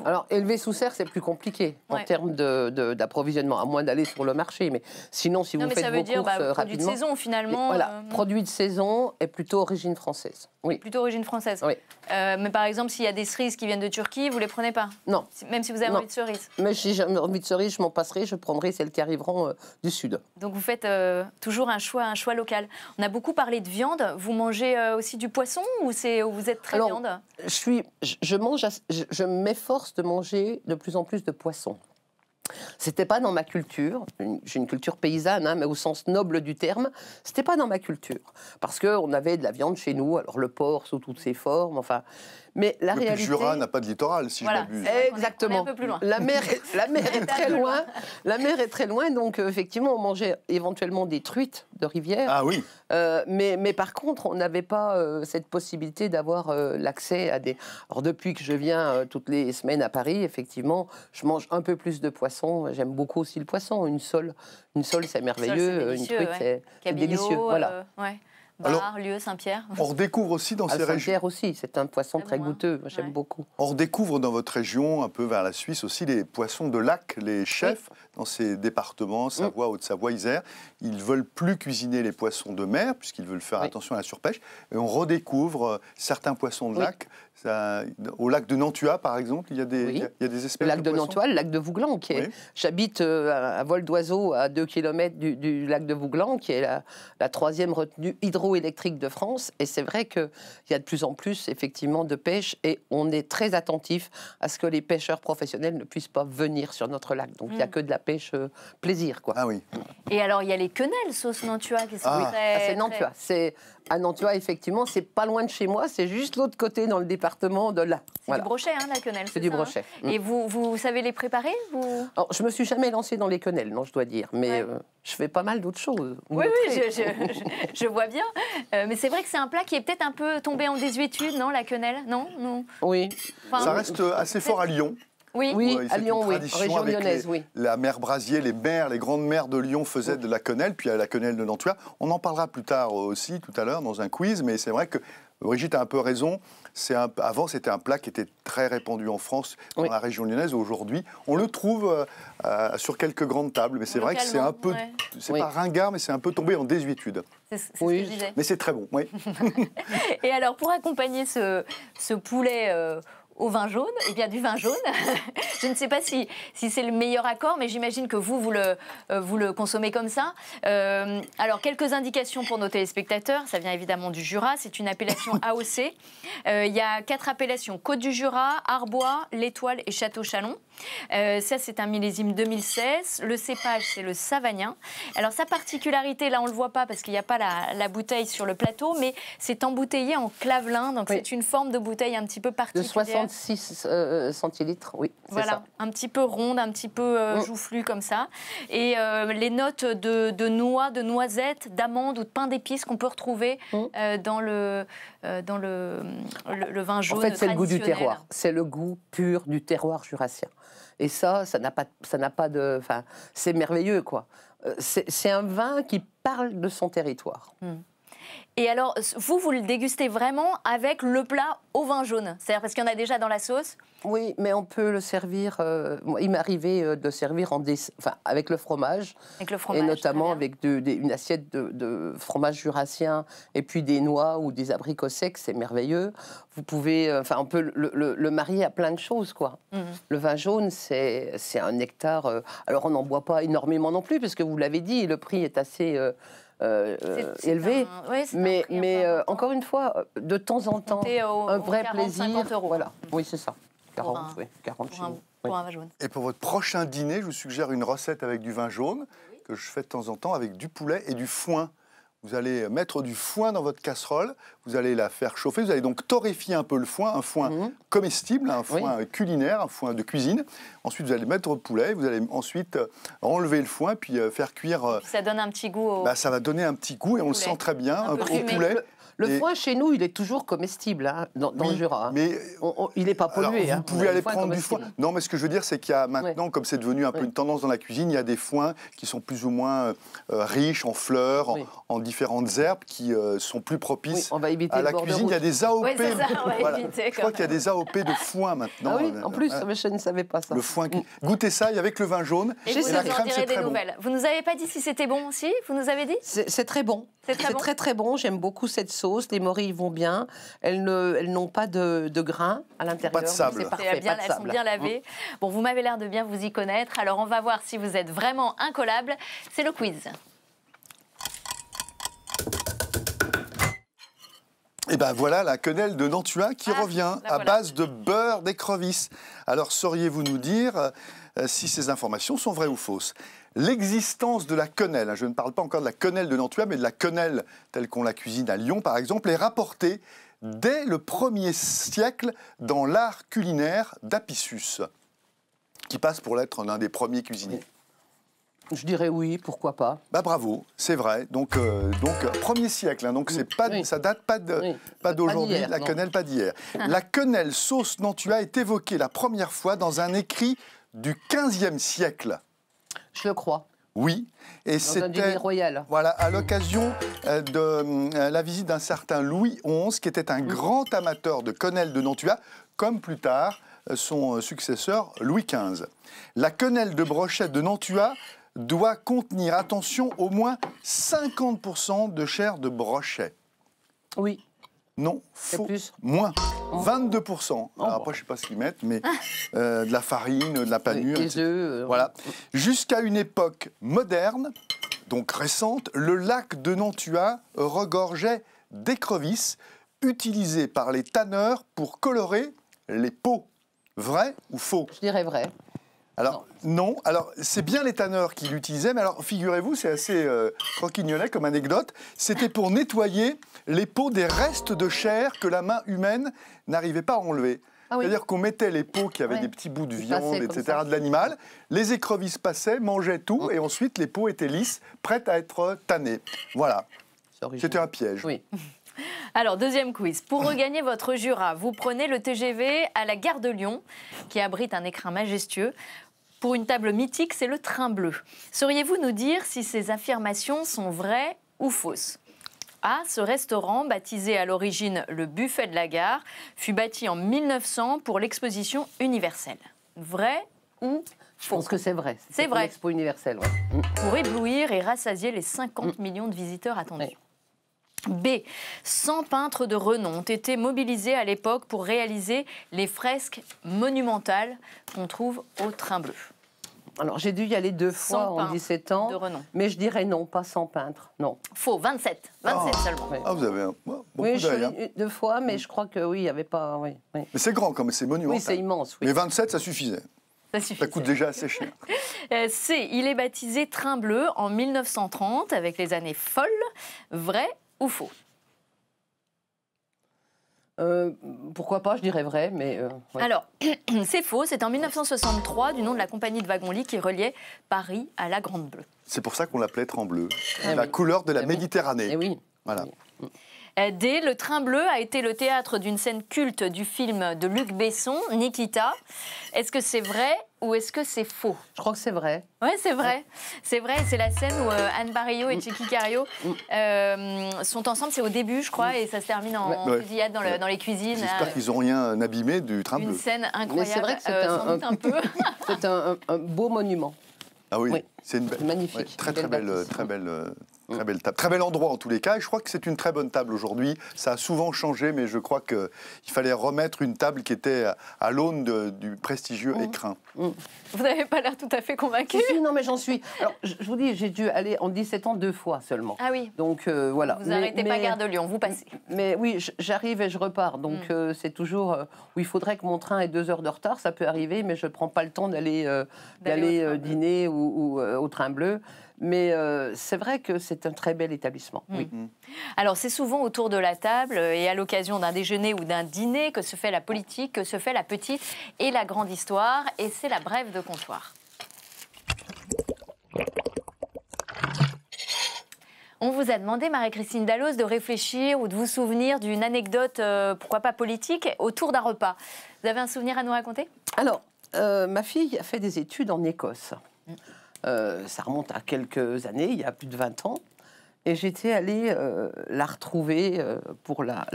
Speaker 1: alors, élever
Speaker 3: sous serre, c'est plus compliqué en termes d'approvisionnement, de, d'approvisionnement, à moins d'aller sur le marché. Mais sinon, si vous faites ça veut vos dire, courses bah, euh, euh, produit de saison finalement. Voilà, produit de saison et plutôt origine française. Oui.
Speaker 1: Plutôt origine française. Oui. Euh, mais par exemple, s'il y a des cerises qui viennent de Turquie, vous les prenez pas Non. Même si vous avez envie de cerises.
Speaker 3: Mais si j'ai envie de cerises, je m'en passerai, je prendrai celles qui arriveront du sud.
Speaker 1: Donc vous faites toujours un choix, un choix local. On a beaucoup parlé de viande. Vous mangez aussi du poisson ou c'est vous êtes très Alors,
Speaker 3: Je suis, je, mange, je m'efforce de manger de plus en plus de poissons. C'était pas dans ma culture. J'ai une culture paysanne, hein, mais au sens noble du terme, c'était pas dans ma culture parce qu'on avait de la viande chez nous, alors le porc sous toutes ses formes, enfin. Mais la le Jura n'a pas de littoral, si voilà, je Exactement. La mer, est, la mer très loin. La mer est très loin, donc euh, effectivement, on mangeait éventuellement des truites de rivière. Ah oui. Euh, mais, mais par contre, on n'avait pas euh, cette possibilité d'avoir l'accès à des. Alors depuis que je viens toutes les semaines à Paris, effectivement, je mange un peu plus de poisson. J'aime beaucoup aussi le poisson. Une sole, une sole, c'est merveilleux. une truite, c'est délicieux. Voilà.
Speaker 1: Ouais lieu, Saint-Pierre On
Speaker 3: redécouvre aussi dans ah, ces régions. Saint-Pierre aussi, c'est un poisson très goûteux, j'aime beaucoup.
Speaker 2: On redécouvre dans votre région, un peu vers la Suisse aussi, les poissons de lac, les chefs dans ces départements, mm. Savoie, Haute-Savoie, Isère. Ils veulent plus cuisiner les poissons de mer, puisqu'ils veulent faire attention à la surpêche. Et on redécouvre euh, certains poissons de lac au lac de Nantua, par exemple, il y a des, il y a, des espèces. Le lac de, Nantua, le lac
Speaker 3: de Vouglan, J'habite euh, à vol d'oiseau à 2 km du, lac de Vouglan, qui est la, la troisième retenue hydroélectrique de France. Et c'est vrai qu'il y a de plus en plus, effectivement, de pêche. Et on est très attentif à ce que les pêcheurs professionnels ne puissent pas venir sur notre lac. Donc il n'y a mm. que de la pêche euh, plaisir, quoi. Ah oui. Et alors, il y a les quenelles sauce Nantua, qu'est-ce que ah. c'est ah, Nantua. C'est ah tu vois, effectivement, c'est pas loin de chez moi, c'est juste l'autre côté dans le département de là. C'est du
Speaker 1: brochet, hein, la quenelle C'est du brochet. Hein Et mm. vous, vous savez les préparer vous...
Speaker 3: Alors, Je me suis jamais lancée dans les quenelles, non, je dois dire, mais euh, je fais pas mal d'autres choses. Oui, oui,
Speaker 1: je, vois bien. Euh, mais c'est vrai que c'est un plat qui est peut-être un peu tombé en désuétude, non, la quenelle Non, non.
Speaker 2: Oui. ça reste assez fort à Lyon. Oui, à Lyon, oui. Région lyonnaise, oui. La mère Brasier, les mères, les grandes mères de Lyon faisaient de la quenelle, puis à la quenelle de Nantua, On en parlera plus tard aussi, tout à l'heure, dans un quiz, mais c'est vrai que Brigitte a un peu raison. avant, c'était un plat qui était très répandu en France, dans la région lyonnaise. Aujourd'hui, on le trouve euh, euh, sur quelques grandes tables. Mais c'est vrai que c'est un peu. C'est pas ringard, mais c'est un peu tombé en désuétude.
Speaker 1: Oui, ce que mais
Speaker 2: c'est très bon, oui.
Speaker 1: Et alors, pour accompagner ce, ce poulet. Euh, au vin jaune, et eh bien du vin jaune. je ne sais pas si, si c'est le meilleur accord, mais j'imagine que vous, vous le, euh, vous le consommez comme ça. Euh, alors, quelques indications pour nos téléspectateurs. Ça vient évidemment du Jura. C'est une appellation AOC. Euh, il y a quatre appellations. Côte du Jura, Arbois, L'Étoile et Château-Chalon. Euh, ça, c'est un millésime 2016. Le cépage, c'est le savagnin. Alors, sa particularité, là, on ne le voit pas parce qu'il n'y a pas la, bouteille sur le plateau, mais c'est embouteillé en clavelin. Donc, c'est une forme de bouteille un petit peu particulière. De
Speaker 3: 66 euh, centilitres, oui. Voilà,
Speaker 1: un petit peu ronde, un petit peu euh, mm. joufflue comme ça. Et euh, les notes de, noix, de noisettes, d'amandes ou de pain d'épices qu'on peut retrouver mm. dans le euh, dans
Speaker 3: le, vin jaune. En fait, c'est le goût du terroir. C'est le goût pur du terroir jurassien. Et ça, ça n'a pas, pas de, enfin, c'est merveilleux quoi. Euh, c'est un vin qui parle de son territoire. Hmm.
Speaker 1: Et alors, vous, vous le dégustez vraiment avec le plat au vin jaune C'est-à-dire parce qu'il y en a déjà dans la sauce
Speaker 3: Oui, mais on peut le servir. Euh, il m'est arrivé euh, de servir en enfin, avec le fromage. Avec le fromage. Et notamment avec une assiette de, fromage jurassien et puis des noix ou des abricots secs, c'est merveilleux. Vous pouvez. Euh, enfin, on peut le, marier à plein de choses, quoi. Mmh. Le vin jaune, c'est un nectar. alors, on n'en boit pas énormément non plus, parce que vous l'avez dit, le prix est assez. Euh, euh, élevé. mais, euh, encore une fois, de temps en temps, un vrai plaisir. Voilà. Mmh. Oui, c'est ça. 40, pour un jaune.
Speaker 2: Et pour votre prochain dîner, je vous suggère une recette avec du vin jaune que je fais de temps en temps avec du poulet et du foin. Vous allez mettre du foin dans votre casserole, vous allez la faire chauffer, vous allez donc torréfier un peu le foin, un foin mhm. comestible, un foin culinaire, un foin de cuisine. Ensuite, vous allez mettre au poulet, vous allez ensuite euh, enlever le foin, puis euh, faire cuire. Euh,
Speaker 3: ça donne un petit goût au. Bah, ça
Speaker 2: va donner un petit goût et on le sent très bien. Un, gros poulet le foin,
Speaker 3: chez nous, il est toujours comestible, hein, dans, le Jura. Mais il n'est pas pollué. vous hein. pouvez aller prendre du foin.
Speaker 2: Non, mais ce que je veux dire, c'est qu'il y a maintenant, comme c'est devenu un peu une tendance dans la cuisine, il y a des foins qui sont plus ou moins euh, euh, riches en fleurs, en, différentes herbes, qui euh, sont plus propices on à la cuisine. Il y a des AOP. je crois qu'il y a des AOP de foin maintenant. Ah oui, en plus,
Speaker 3: je ne savais pas ça.
Speaker 2: Le foin. Mm. Goûtez ça, avec le vin jaune. Et vous la des nouvelles.
Speaker 3: Vous nous avez pas dit si c'était bon aussi Vous nous avez dit C'est très bon. C'est très, très très bon. J'aime beaucoup cette sauce les morilles vont bien, elles n'ont pas de, de, grains à l'intérieur. Pas de sable. Parfait, elles sont bien lavées. Bon, vous
Speaker 1: m'avez l'air de bien vous y connaître, alors on va voir si vous êtes vraiment incollable. C'est le quiz.
Speaker 2: Et eh ben voilà la quenelle de Nantua qui ah, revient à base de beurre d'écrevisse. Alors sauriez-vous nous dire euh, si ces informations sont vraies ou fausses l'existence de la quenelle, hein. je ne parle pas encore de la quenelle de Nantua, mais de la quenelle telle qu'on la cuisine à Lyon par exemple, est rapportée dès le 1er siècle dans l'art culinaire d'Apicius, qui passe pour l'être l'un des premiers cuisiniers.
Speaker 3: Je dirais oui, pourquoi pas.
Speaker 2: Bah bravo, c'est vrai. Donc 1 euh, donc euh, premier siècle, hein, donc c'est pas ça date pas de pas d'aujourd'hui. La quenelle pas d'hier. Ah. la quenelle sauce Nantua est évoquée la première fois dans un écrit du 15e siècle. Je le crois. Oui, et c'était voilà à l'occasion euh, de euh, la visite d'un certain Louis XI qui était un grand amateur de quenelle de Nantua, comme plus tard euh, son successeur Louis XV. La quenelle de brochette de Nantua doit contenir, attention, au moins 50% de chair de brochet. Oui. Non, faux. Plus. Moins. 22%. après, je ne sais pas ce qu'ils mettent, mais euh, de la farine, de la panure. Des œufs. Euh, voilà. Jusqu'à une époque moderne, donc récente, le lac de Nantua regorgeait d'écrevisses utilisées par les tanneurs pour colorer les peaux. Vrai ou faux Je dirais vrai. Alors, non. Alors, c'est bien les tanneurs qui l'utilisaient, mais alors, figurez-vous, c'est assez euh, croquignolet comme anecdote. C'était pour nettoyer les peaux des restes de chair que la main humaine n'arrivait pas à enlever. Ah C'est-à-dire qu'on mettait les peaux qui avaient des petits bouts de viande, etc., de l'animal. Les écrevisses passaient, mangeaient tout, et ensuite les peaux étaient lisses, prêtes à être tannées. Voilà. C'était un piège. Oui.
Speaker 1: Alors, deuxième quiz. Pour regagner votre Jura, vous prenez le TGV à la gare de Lyon, qui abrite un écrin majestueux. Pour une table mythique, c'est le train bleu. Sauriez-vous nous dire si ces affirmations sont vraies ou fausses a, ce restaurant, baptisé à l'origine le Buffet de la Gare, fut bâti en 1900 pour l'exposition universelle.
Speaker 3: Vrai ou faux je pense que c'est vrai. C'est vrai. L'expo universelle,
Speaker 1: Pour éblouir et rassasier les 50 mm. millions de visiteurs attendus. B. 100 peintres de renom ont été mobilisés à l'époque pour réaliser les fresques monumentales qu'on trouve
Speaker 3: au Train Bleu. Alors j'ai dû y aller deux fois en 17 ans, mais je dirais non, pas 100 peintres, non. Faux, 27, 27 ah, seulement. Ah,
Speaker 2: vous avez un, beaucoup Oui, je suis hein.
Speaker 3: deux fois, mais je crois que oui, il n'y avait pas... Mais
Speaker 2: c'est grand quand même, c'est monumental. Oui, c'est immense, oui. Mais 27, ça suffisait. Ça, ça, coûte déjà assez cher.
Speaker 1: Euh, C. Il est baptisé Train Bleu en 1930 avec les années folles, vraies ou faux
Speaker 3: euh, pourquoi pas, je dirais vrai, mais... Euh, Alors,
Speaker 1: c'est faux, c'est en 1963, du nom de la compagnie de wagons-lits qui reliait Paris à la Grande Bleue.
Speaker 2: C'est pour ça qu'on l'appelait Trembleux. Ah la couleur de la eh Méditerranée. Eh oui. Voilà.
Speaker 1: Euh, D. Le Train Bleu a été le théâtre d'une scène culte du film de Luc Besson, Nikita. Est-ce que c'est vrai
Speaker 3: ou est-ce que c'est faux Je crois que c'est vrai.
Speaker 1: Oui, c'est vrai. C'est vrai, c'est la scène où euh, Anne Barrio et Chiqui Cario euh, sont ensemble. C'est au début, je crois, et ça se termine en fusillade dans, dans, les cuisines. J'espère qu'ils
Speaker 2: n'ont rien abîmé du train Une scène
Speaker 1: incroyable. C'est vrai que
Speaker 3: c'est un, beau monument.
Speaker 2: Ah oui, c'est une magnifique. très, très belle, très belle Mm. Très belle table. Très bel endroit en tous les cas. Et je crois que c'est une très bonne table aujourd'hui. Ça a souvent changé, mais je crois qu'il fallait remettre une table qui était à l'aune du prestigieux mm. écrin.
Speaker 3: Mm. Vous n'avez pas l'air tout à fait convaincu. non, mais j'en suis. Alors, je vous dis, j'ai dû aller en 17 ans deux fois seulement. Ah oui. Donc euh, voilà. Vous n'arrêtez pas gare de Lyon, vous passez. Mais oui, j'arrive et je repars. Donc euh, c'est toujours euh, où il faudrait que mon train ait deux heures de retard, ça peut arriver, mais je ne prends pas le temps d'aller dîner ou au train bleu. Mais euh, c'est vrai que c'est un très bel établissement. Mm. Oui. Mm.
Speaker 1: Alors c'est souvent autour de la table euh, et à l'occasion d'un déjeuner ou d'un dîner que se fait la politique, que se fait la petite et la grande histoire. Et c'est la brève de comptoir. On vous a demandé, Marie-Christine Dallos, de réfléchir ou de vous souvenir d'une anecdote, euh, pourquoi pas politique, autour d'un repas. Vous avez un souvenir à nous raconter
Speaker 3: Alors, ma fille a fait des études en Écosse. Mm. Euh, ça remonte à quelques années, il y a plus de 20 ans. Et j'étais allée euh, la retrouver euh, pour la,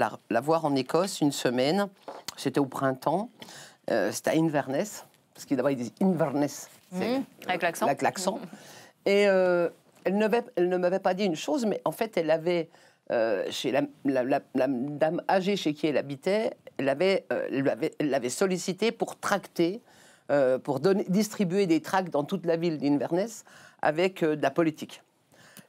Speaker 3: voir en Écosse une semaine. C'était au printemps. C'était à Inverness. Parce qu'il disait ils disent Inverness. Mmh. avec l'accent. Mmh. Et elle ne, elle ne m'avait pas dit une chose, mais en fait, elle avait, chez la, dame âgée chez qui elle habitait, elle l'avait avait, sollicité pour tracter euh, pour distribuer des tracts dans toute la ville d'Inverness avec euh, de la politique.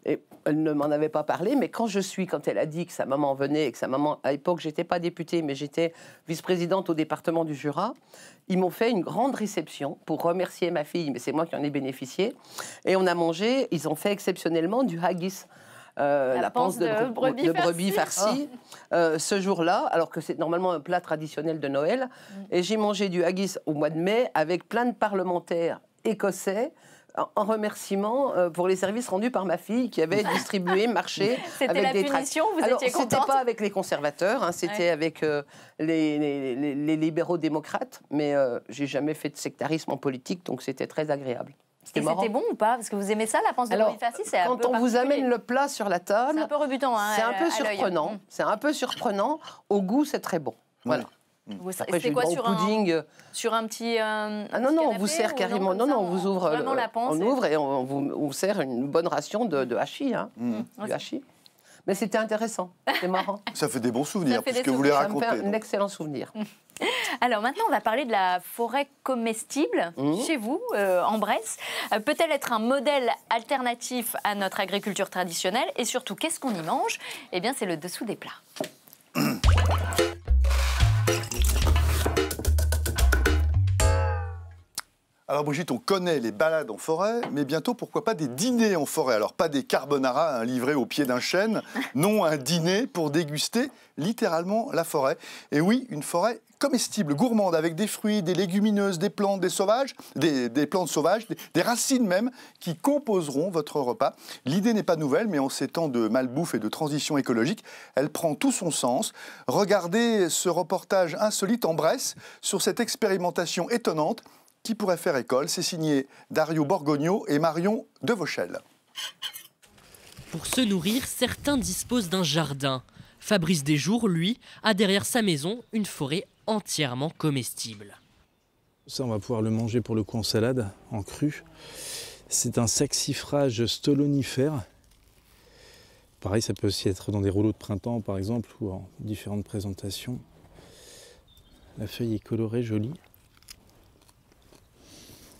Speaker 3: Et elle ne m'en avait pas parlé, mais quand je suis, quand elle a dit que sa maman venait et que sa maman, à l'époque, j'étais pas députée, mais j'étais vice-présidente au département du Jura, ils m'ont fait une grande réception pour remercier ma fille, mais c'est moi qui en ai bénéficié. Et on a mangé, ils ont fait exceptionnellement du haggis. Euh, la, la, de, brebis, farci euh, ce jour-là, alors que c'est normalement un plat traditionnel de Noël. Mm. Et j'ai mangé du haggis au mois de mai avec plein de parlementaires écossais en remerciement euh, pour les services rendus par ma fille qui avait distribué, marché avec la des punition, vous Alors, étiez C'était pas avec les conservateurs, hein, c'était avec les, libéraux démocrates, mais j'ai jamais fait de sectarisme en politique, donc c'était très agréable. C'était bon
Speaker 1: ou pas Parce que vous aimez ça, la panse de Quand on vous amène le
Speaker 3: plat sur la table, c'est un peu rebutant. Hein, c'est un peu hein. surprenant. Mm. C'est un peu surprenant. Au goût, c'est très bon. Mm. Voilà.
Speaker 1: Mm. C'est C'était quoi sur un euh, sur un petit euh, ah non non on vous sert carrément non
Speaker 3: non, on, vous ouvre la on ouvre et on vous sert une bonne ration de, de hachis hein, du hachis mais c'était intéressant, C'est marrant. Ça fait des bons souvenirs, puisque vous les racontez. un excellent souvenir. Alors maintenant, on va parler de la forêt comestible mmh. chez
Speaker 1: vous, euh, en Bresse. Euh, peut-elle être un modèle alternatif à notre agriculture traditionnelle Et surtout, qu'est-ce qu'on y mange Eh bien, c'est le dessous des plats.
Speaker 2: Alors Brigitte, on connaît les balades en forêt, mais bientôt, pourquoi pas des dîners en forêt Alors pas des carbonara livrés au pied d'un chêne, non un dîner pour déguster littéralement la forêt. Et oui, une forêt comestible, gourmande, avec des fruits, des légumineuses, des plantes, des sauvages, des, plantes sauvages, des, racines même, qui composeront votre repas. L'idée n'est pas nouvelle, mais en ces temps de malbouffe et de transition écologique, elle prend tout son sens. Regardez ce reportage insolite en Bresse sur cette expérimentation étonnante qui pourrait faire école. C'est signé Dario Borgogno et Marion Devauchel.
Speaker 4: Pour se nourrir, certains disposent d'un jardin. Fabrice Desjours, lui, a derrière sa maison une forêt entièrement comestible.
Speaker 5: Ça, on va pouvoir le manger pour le coup en salade, en cru. C'est un saxifrage stolonifère. Pareil, ça peut aussi être dans des rouleaux de printemps, par exemple, ou en différentes présentations. La feuille est colorée, jolie.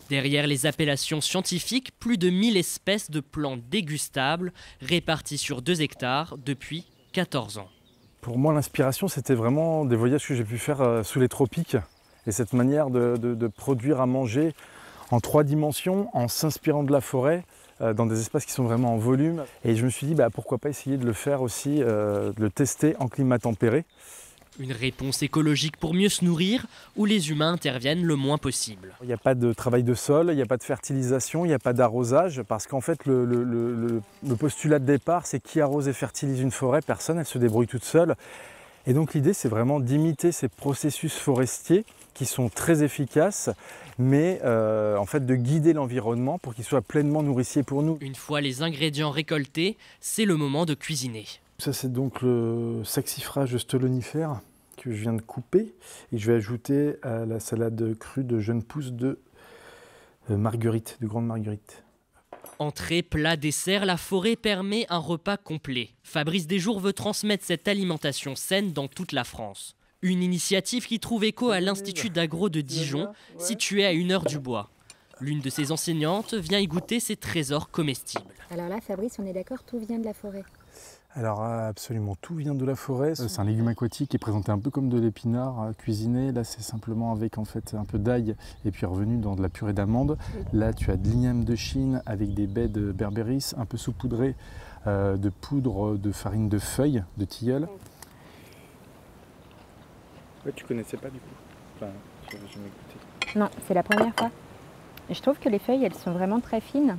Speaker 4: Derrière les appellations scientifiques, plus de 1000 espèces de plantes dégustables réparties sur 2 hectares depuis 14 ans.
Speaker 5: Pour moi, l'inspiration, c'était vraiment des voyages que j'ai pu faire euh, sous les tropiques et cette manière de, produire à manger en trois dimensions, en s'inspirant de la forêt, euh, dans des espaces qui sont vraiment en volume. Et je me suis dit, bah, pourquoi pas essayer de le faire aussi, euh, de le tester en climat tempéré.
Speaker 4: Une réponse écologique pour mieux se nourrir, où les humains
Speaker 5: interviennent le moins possible.
Speaker 4: Il n'y a pas de travail de
Speaker 5: sol, il n'y a pas de fertilisation, il n'y a pas d'arrosage, parce qu'en fait le, postulat de départ, c'est qui arrose et fertilise une forêt Personne, elle se débrouille toute seule. Et donc l'idée, c'est vraiment d'imiter ces processus forestiers qui sont très efficaces, mais euh, en fait de guider l'environnement pour qu'il soit pleinement nourricier pour nous. Une
Speaker 4: fois les ingrédients récoltés, c'est le moment de cuisiner.
Speaker 5: Ça, c'est donc le saxifrage stolonifère que je viens de couper. Et je vais ajouter à la salade crue de jeunes pousses de euh, marguerite, de grande marguerite.
Speaker 4: Entrée, plat, dessert, la forêt permet un repas complet. Fabrice Desjours veut transmettre cette alimentation saine dans toute la France. Une initiative qui trouve écho à l'Institut d'agro de Dijon, situé à une heure du bois. L'une de ses enseignantes vient y goûter ses trésors comestibles.
Speaker 1: Alors là, Fabrice, on est d'accord, tout vient
Speaker 3: de la forêt.
Speaker 5: Alors absolument tout vient de la forêt. Euh, c'est un légume aquatique qui est présenté un peu comme de l'épinard euh, cuisiné. Là c'est simplement avec en fait un peu d'ail et puis revenu dans de la purée d'amande. Là tu as de l'igname de Chine avec des baies de berbéris un peu saupoudrées euh, de poudre de farine de feuilles de tilleul. Ouais, tu connaissais pas du coup
Speaker 1: Non, c'est la première fois. Je trouve que les feuilles elles sont vraiment très fines,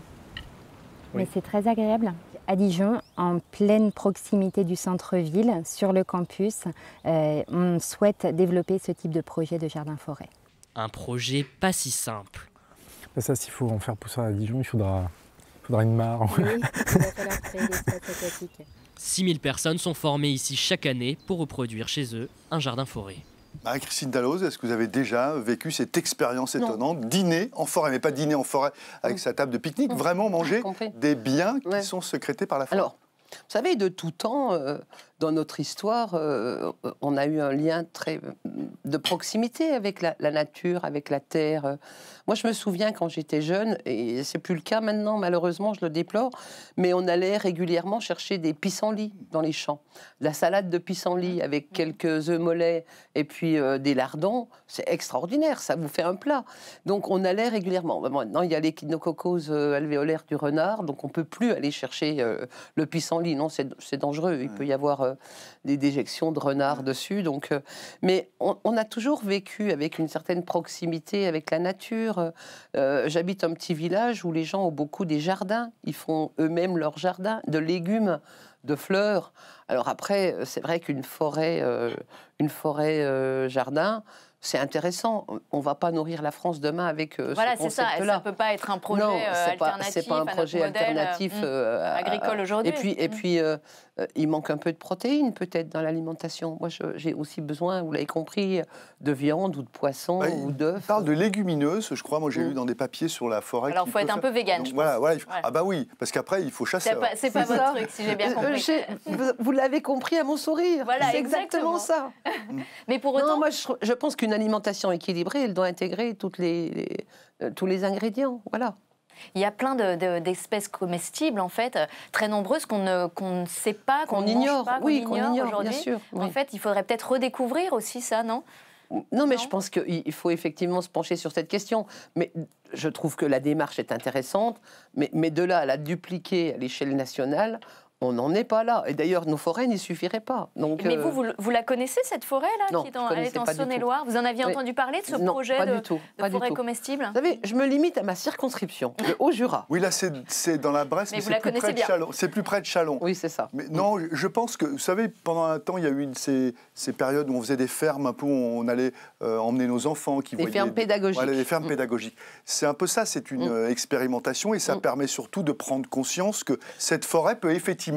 Speaker 1: mais c'est très agréable à Dijon, en pleine proximité du centre-ville, sur le campus. Euh, on souhaite développer ce type de projet de jardin-forêt.
Speaker 4: Un projet pas si simple.
Speaker 5: Bah ça, s'il faut en faire pousser à Dijon, il faudra, une mare.
Speaker 3: Oui,
Speaker 4: 6000 personnes sont formées ici chaque année pour reproduire chez eux un jardin-forêt.
Speaker 2: Marie-Christine bah, Dalloz, est-ce que vous avez déjà vécu cette expérience étonnante, dîner en forêt, mais pas dîner en forêt avec sa table de pique-nique, vraiment ah, manger des biens qui sont secrétés par la forêt Alors,
Speaker 3: vous savez, de tout temps, euh, dans notre histoire, euh, on a eu un lien très de proximité avec la, nature, avec la terre. Moi, je me souviens quand j'étais jeune, et c'est plus le cas maintenant, malheureusement, je le déplore, mais on allait régulièrement chercher des pissenlits dans les champs. La salade de pissenlits mmh. avec mmh. quelques œufs mollets et puis euh, des lardons, c'est extraordinaire, ça vous fait un plat. Donc, on allait régulièrement. Bah, maintenant, il y a l'échinococose euh, alvéolaire du renard, donc on peut plus aller chercher le pissenlit. Non, c'est dangereux. Il peut y avoir euh, des déjections de renards dessus. Donc, euh, mais on, a toujours vécu avec une certaine proximité avec la nature. Euh, j'habite un petit village où les gens ont beaucoup des jardins. Ils font eux-mêmes leurs jardins de légumes, de fleurs. Alors après, c'est vrai qu'une forêt, une forêt jardin c'est intéressant. On ne va pas nourrir la France demain avec euh, ce concept-là. Voilà, c'est ça. Ça ne peut
Speaker 1: pas être un projet non, Ce euh, pas, pas un projet euh, alternatif hmm, agricole aujourd'hui. Et puis, et hmm.
Speaker 3: puis il manque un peu de protéines peut-être dans l'alimentation. Moi, j'ai aussi besoin, vous l'avez compris, de viande ou de poisson
Speaker 2: ou d'œufs. parle de légumineuses, je crois. Moi, j'ai hmm. lu dans des papiers sur la forêt. Alors, il faut être un peu végane. voilà, voilà, Ah bah oui, parce qu'après, il faut chasser. C'est pas,
Speaker 1: pas votre truc, si j'ai bien compris.
Speaker 3: vous l'avez compris à mon sourire. Voilà, exactement. ça. Mais pour autant, moi, je, je pense qu'une une alimentation équilibrée, elle doit intégrer toutes les, euh, tous les ingrédients. Voilà. Il y a plein
Speaker 1: d'espèces de, comestibles, en fait,
Speaker 3: très nombreuses qu'on ne, ne, sait pas, qu'on ignore, oui, qu'on En fait, il faudrait peut-être redécouvrir aussi ça, non non, mais je pense qu'il faut effectivement se pencher sur cette question. Mais je trouve que la démarche est intéressante, mais, mais de là à la dupliquer à l'échelle nationale, on n'en est pas là. Et d'ailleurs, nos forêts n'y suffiraient pas. Donc, Mais vous, euh,
Speaker 1: vous, la connaissez, cette forêt-là qui est en, elle est en Saône-et-Loire. Vous en aviez entendu parler de ce projet pas de, du tout, de pas forêt du comestible Vous savez, je me limite
Speaker 2: à ma circonscription, le Haut-Jura. Oui, là, c'est dans la Bresse, mais, c'est plus, près de Chalon. C'est plus près de Chalon.
Speaker 3: Oui, c'est ça. Mais non,
Speaker 2: je pense que, vous savez, pendant un temps, il y a eu ces, périodes où on faisait des fermes un peu, où on allait euh, emmener nos enfants qui des Fermes pédagogiques. des fermes mm. pédagogiques. C'est un peu ça, c'est une mm. euh, expérimentation et ça mm. permet surtout de prendre conscience que cette forêt peut effectivement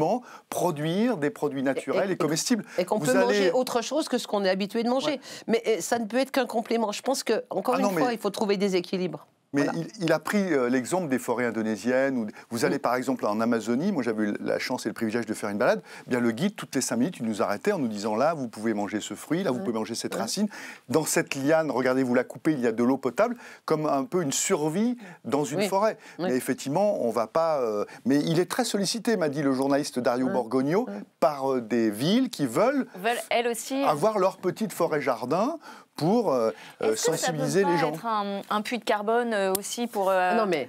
Speaker 2: produire des produits naturels et, comestibles. Et qu'on peut manger
Speaker 3: autre chose que ce qu'on est habitué de manger. Mais eh, ça ne peut être qu'un complément. Je pense que, encore ah une fois, il faut trouver des équilibres.
Speaker 2: Mais il, a pris euh, l'exemple des forêts indonésiennes. vous allez par exemple en Amazonie, moi j'avais eu la chance et le privilège de faire une balade, eh bien le guide, toutes les cinq minutes, il nous arrêtait en nous disant là, vous pouvez manger ce fruit, là, vous pouvez manger cette racine. Dans cette liane, regardez, vous la coupez, il y a de l'eau potable, comme un peu une survie dans une forêt. Mais effectivement, on va pas... Euh, mais il est très sollicité, m'a dit le journaliste Dario Borgogno, par euh, des villes qui veulent,
Speaker 1: veulent aussi...
Speaker 2: avoir leur petite forêt-jardin pour euh, euh, sensibiliser ça peut les gens. Être
Speaker 1: un, puits de carbone euh, aussi pour.
Speaker 3: non mais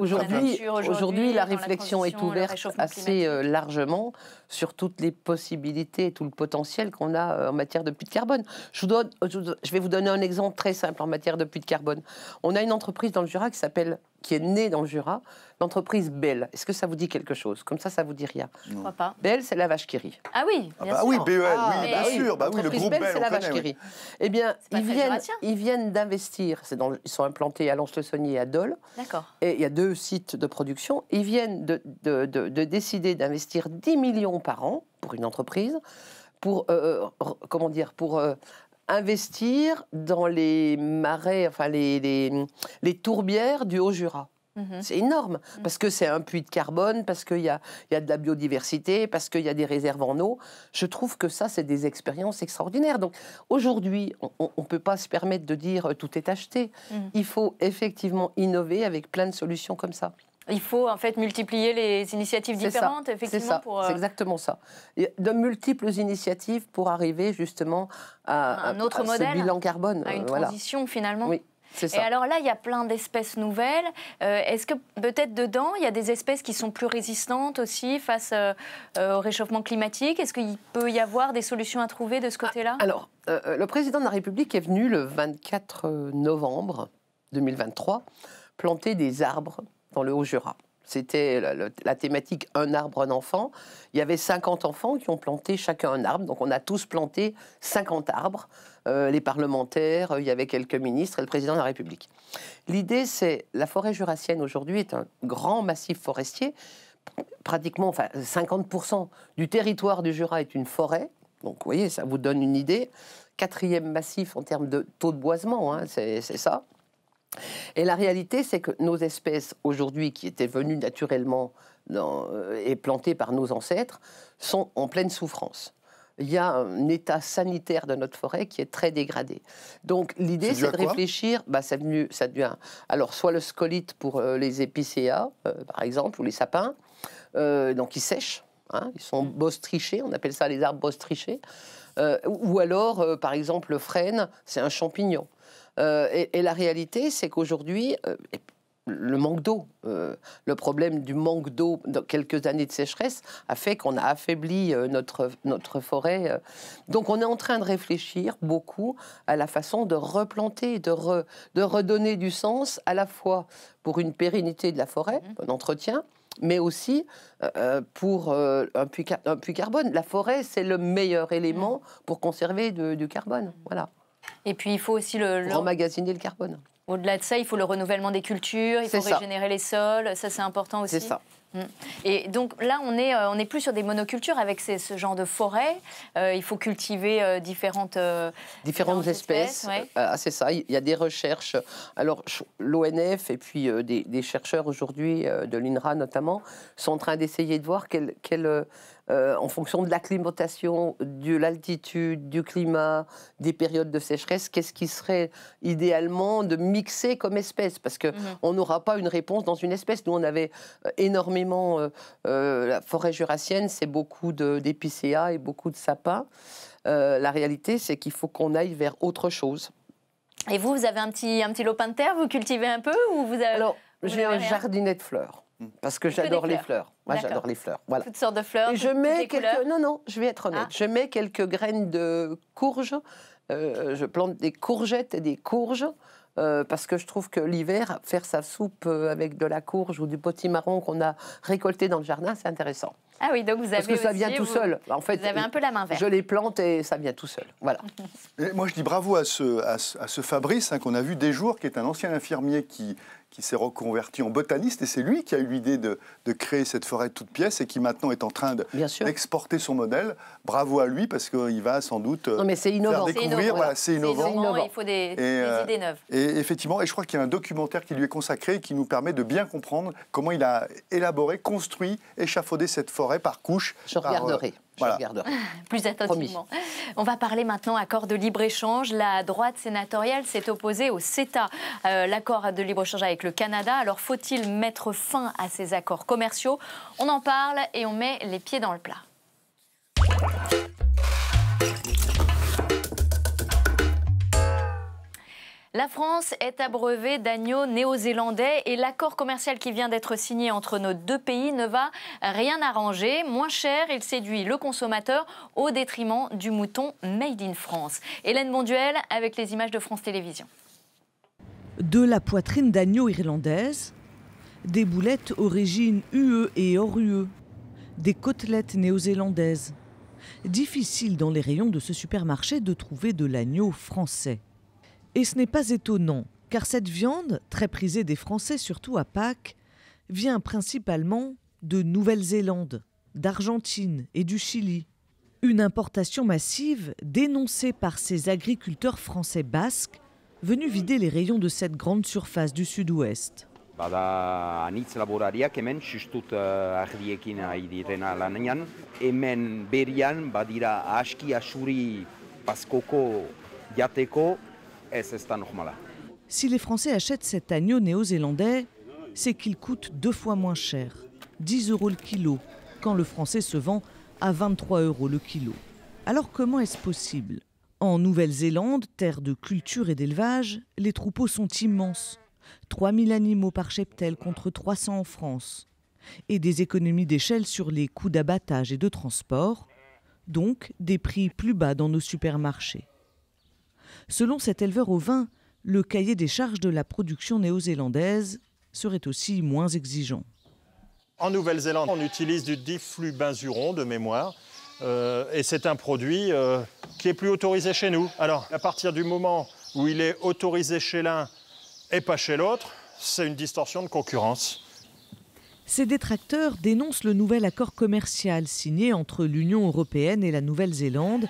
Speaker 3: aujourd'hui, aujourd'hui, la réflexion est ouverte assez largement sur toutes les possibilités et tout le potentiel qu'on a en matière de puits de carbone. Je, vous je vais vous donner un exemple très simple en matière de puits de carbone. On a une entreprise dans le Jura qui s'appelle qui est née dans le Jura, l'entreprise belle Est-ce que ça vous dit quelque chose Comme ça, ça vous dit rien. Je crois pas. belle c'est la vache qui rit.
Speaker 1: Ah oui, ah bien bah e ah Oui, BEL, oui, bien sûr. Bah oui, le groupe c'est la vache qui rit.
Speaker 3: Eh bien, ils viennent, ils viennent d'investir. Ils sont implantés à Lons-le-Saunier et à Dole. D'accord. Et il y a deux sites de production. Ils viennent de, décider d'investir 10 millions par an pour une entreprise, pour, euh, euh, comment dire, pour euh, investir dans les marais, enfin les, les tourbières du Haut-Jura. Mmh c'est énorme, mmh. parce que c'est un puits de carbone, parce qu'il y a, de la biodiversité, parce qu'il y a des réserves en eau. Je trouve que ça, c'est des expériences extraordinaires. Donc aujourd'hui, on ne peut pas se permettre de dire euh, tout est acheté. Mmh. Il faut effectivement innover avec plein de solutions comme ça.
Speaker 1: Il faut en fait multiplier les initiatives différentes, ça, effectivement. Euh, c'est exactement
Speaker 3: ça. De multiples initiatives pour arriver justement à un autre modèle, bilan carbone. À une euh, transition
Speaker 1: finalement. Oui. Et alors là, il y a plein d'espèces nouvelles. Euh, est-ce que peut-être dedans, il y a des espèces qui sont plus résistantes aussi face euh, euh, au réchauffement climatique Est-ce qu'il peut y avoir des solutions à trouver de ce côté-là ah,
Speaker 3: Alors, le président de la République est venu le 24 novembre 2023 planter des arbres dans le Haut-Jura. C'était la, thématique Un arbre, un enfant. Il y avait 50 enfants qui ont planté chacun un arbre. Donc on a tous planté 50 arbres. Euh, les parlementaires, euh, il y avait quelques ministres et le président de la République. L'idée, c'est la forêt jurassienne aujourd'hui est un grand massif forestier. Pratiquement enfin, 50% du territoire du Jura est une forêt. Donc vous voyez, ça vous donne une idée. Quatrième massif en termes de taux de boisement, hein, c'est ça. Et la réalité, c'est que nos espèces aujourd'hui, qui étaient venues naturellement euh, et plantées par nos ancêtres, sont en pleine souffrance il y a un état sanitaire de notre forêt qui est très dégradé. Donc l'idée, c'est de réfléchir. Bah, ça ça devient. Alors soit le scolite pour euh, les épicéas, euh, par exemple, ou les sapins, euh, donc ils sèchent. Hein, ils sont mm. bostrichés, on appelle ça les arbres bostrichés. ou alors, par exemple, le frêne, c'est un champignon. Euh, et, la réalité, c'est qu'aujourd'hui, euh, le manque d'eau, euh, le problème du manque d'eau dans quelques années de sécheresse a fait qu'on a affaibli notre, notre forêt. Donc on est en train de réfléchir beaucoup à la façon de replanter, de, de redonner du sens à la fois pour une pérennité de la forêt, mmh. un entretien, mais aussi pour un, puits, carbone. La forêt, c'est le meilleur élément mmh. pour conserver du carbone. Mmh. Voilà.
Speaker 1: Et puis il faut aussi le. le... carbone. Au-delà de ça, il faut le renouvellement des cultures, il faut régénérer les sols, ça c'est important aussi. C'est ça. Mm. Et donc là, on n'est euh, on est plus sur des monocultures avec ce genre de forêt. Euh, il faut cultiver euh, différentes, différentes, espèces.
Speaker 3: ah, c'est ça, il y a des recherches. Alors, l'ONF et puis des, chercheurs aujourd'hui, de l'INRA notamment, sont en train d'essayer de voir quelle, quelle euh, en fonction de l'acclimatation, de l'altitude, du climat, des périodes de sécheresse, qu'est-ce qui serait idéalement de mixer comme espèce Parce qu'on mhm. n'aura pas une réponse dans une espèce. Nous, on avait euh, énormément. Euh, la forêt jurassienne, c'est beaucoup d'épicéas et beaucoup de sapins. la réalité, c'est qu'il faut qu'on aille vers autre chose.
Speaker 1: Et vous, vous avez un petit, un petit lopin de terre, vous cultivez un peu ou vous Alors,
Speaker 3: j'ai un jardinet de fleurs. Mm. Parce que, j'adore les fleurs. Moi, j'adore les fleurs. Voilà. Toutes sortes de fleurs. Et je mets quelques. Non, non, je vais être honnête. Ah. Je mets quelques graines de courge. Euh, je plante des courgettes et des courges. Euh, parce que je trouve que l'hiver, faire sa soupe euh, avec de la courge ou du potimarron qu'on a récolté dans le jardin, c'est intéressant. Ah
Speaker 1: oui, donc vous avez Parce que ça vient tout seul. En fait, vous avez
Speaker 3: un peu la main verte. Je les plante et ça vient tout seul. Voilà.
Speaker 2: moi, je dis bravo à ce, à ce, Fabrice hein, qu'on a vu des jours, qui est un ancien infirmier qui qui s'est reconverti en botaniste, et c'est lui qui a eu l'idée de, de, créer cette forêt toute pièce et qui maintenant est en train d'exporter son modèle. Bravo à lui, parce qu'il va sans doute euh, non, mais faire découvrir, c'est innovant. innovant. Il faut des, euh, idées neuves. et effectivement, et je crois qu'il y a un documentaire qui lui est consacré et qui nous permet de bien comprendre comment il a élaboré, construit, échafaudé cette forêt par couche.
Speaker 3: Je euh, regarderai. Ah,
Speaker 1: plus attentivement. On va parler maintenant accord de libre-échange. La droite sénatoriale s'est opposée au CETA, euh, l'accord de libre-échange avec le Canada. Alors faut-il mettre fin à ces accords commerciaux On en parle et on met les pieds dans le plat. La France est abreuvée d'agneaux néo-zélandais et l'accord commercial qui vient d'être signé entre nos deux pays ne va rien arranger. Moins cher, il séduit le consommateur au détriment du mouton Made in France. Hélène Bonduel avec les images de France Télévisions.
Speaker 6: De la poitrine d'agneau irlandaise, des boulettes origine UE et hors UE, des côtelettes néo-zélandaises. Difficile dans les rayons de ce supermarché de trouver de l'agneau français. Et ce n'est pas étonnant, car cette viande, très prisée des Français, surtout à Pâques, vient principalement de Nouvelle-Zélande, d'Argentine et du Chili. Une importation massive dénoncée par ces agriculteurs français basques venus vider les rayons de cette grande surface du sud-ouest. Si les Français achètent cet agneau néo-zélandais, c'est qu'il coûte deux fois moins cher, 10 euros le kilo, quand le français se vend à 23 euros le kilo. Alors comment est-ce possible En Nouvelle-Zélande, terre de culture et d'élevage, les troupeaux sont immenses. 3000 animaux par cheptel contre 300 en France. Et des économies d'échelle sur les coûts d'abattage et de transport. Donc des prix plus bas dans nos supermarchés. Selon cet éleveur au vin, le cahier des charges de la production néo-zélandaise serait aussi moins exigeant.
Speaker 5: En Nouvelle-Zélande, on utilise du diflubenzuron de mémoire. Euh, et c'est un produit euh, qui est plus autorisé chez nous. Alors, à partir du moment où il est autorisé chez l'un et pas chez l'autre, c'est une distorsion de concurrence.
Speaker 6: Ces détracteurs dénoncent le nouvel accord commercial signé entre l'Union européenne et la Nouvelle-Zélande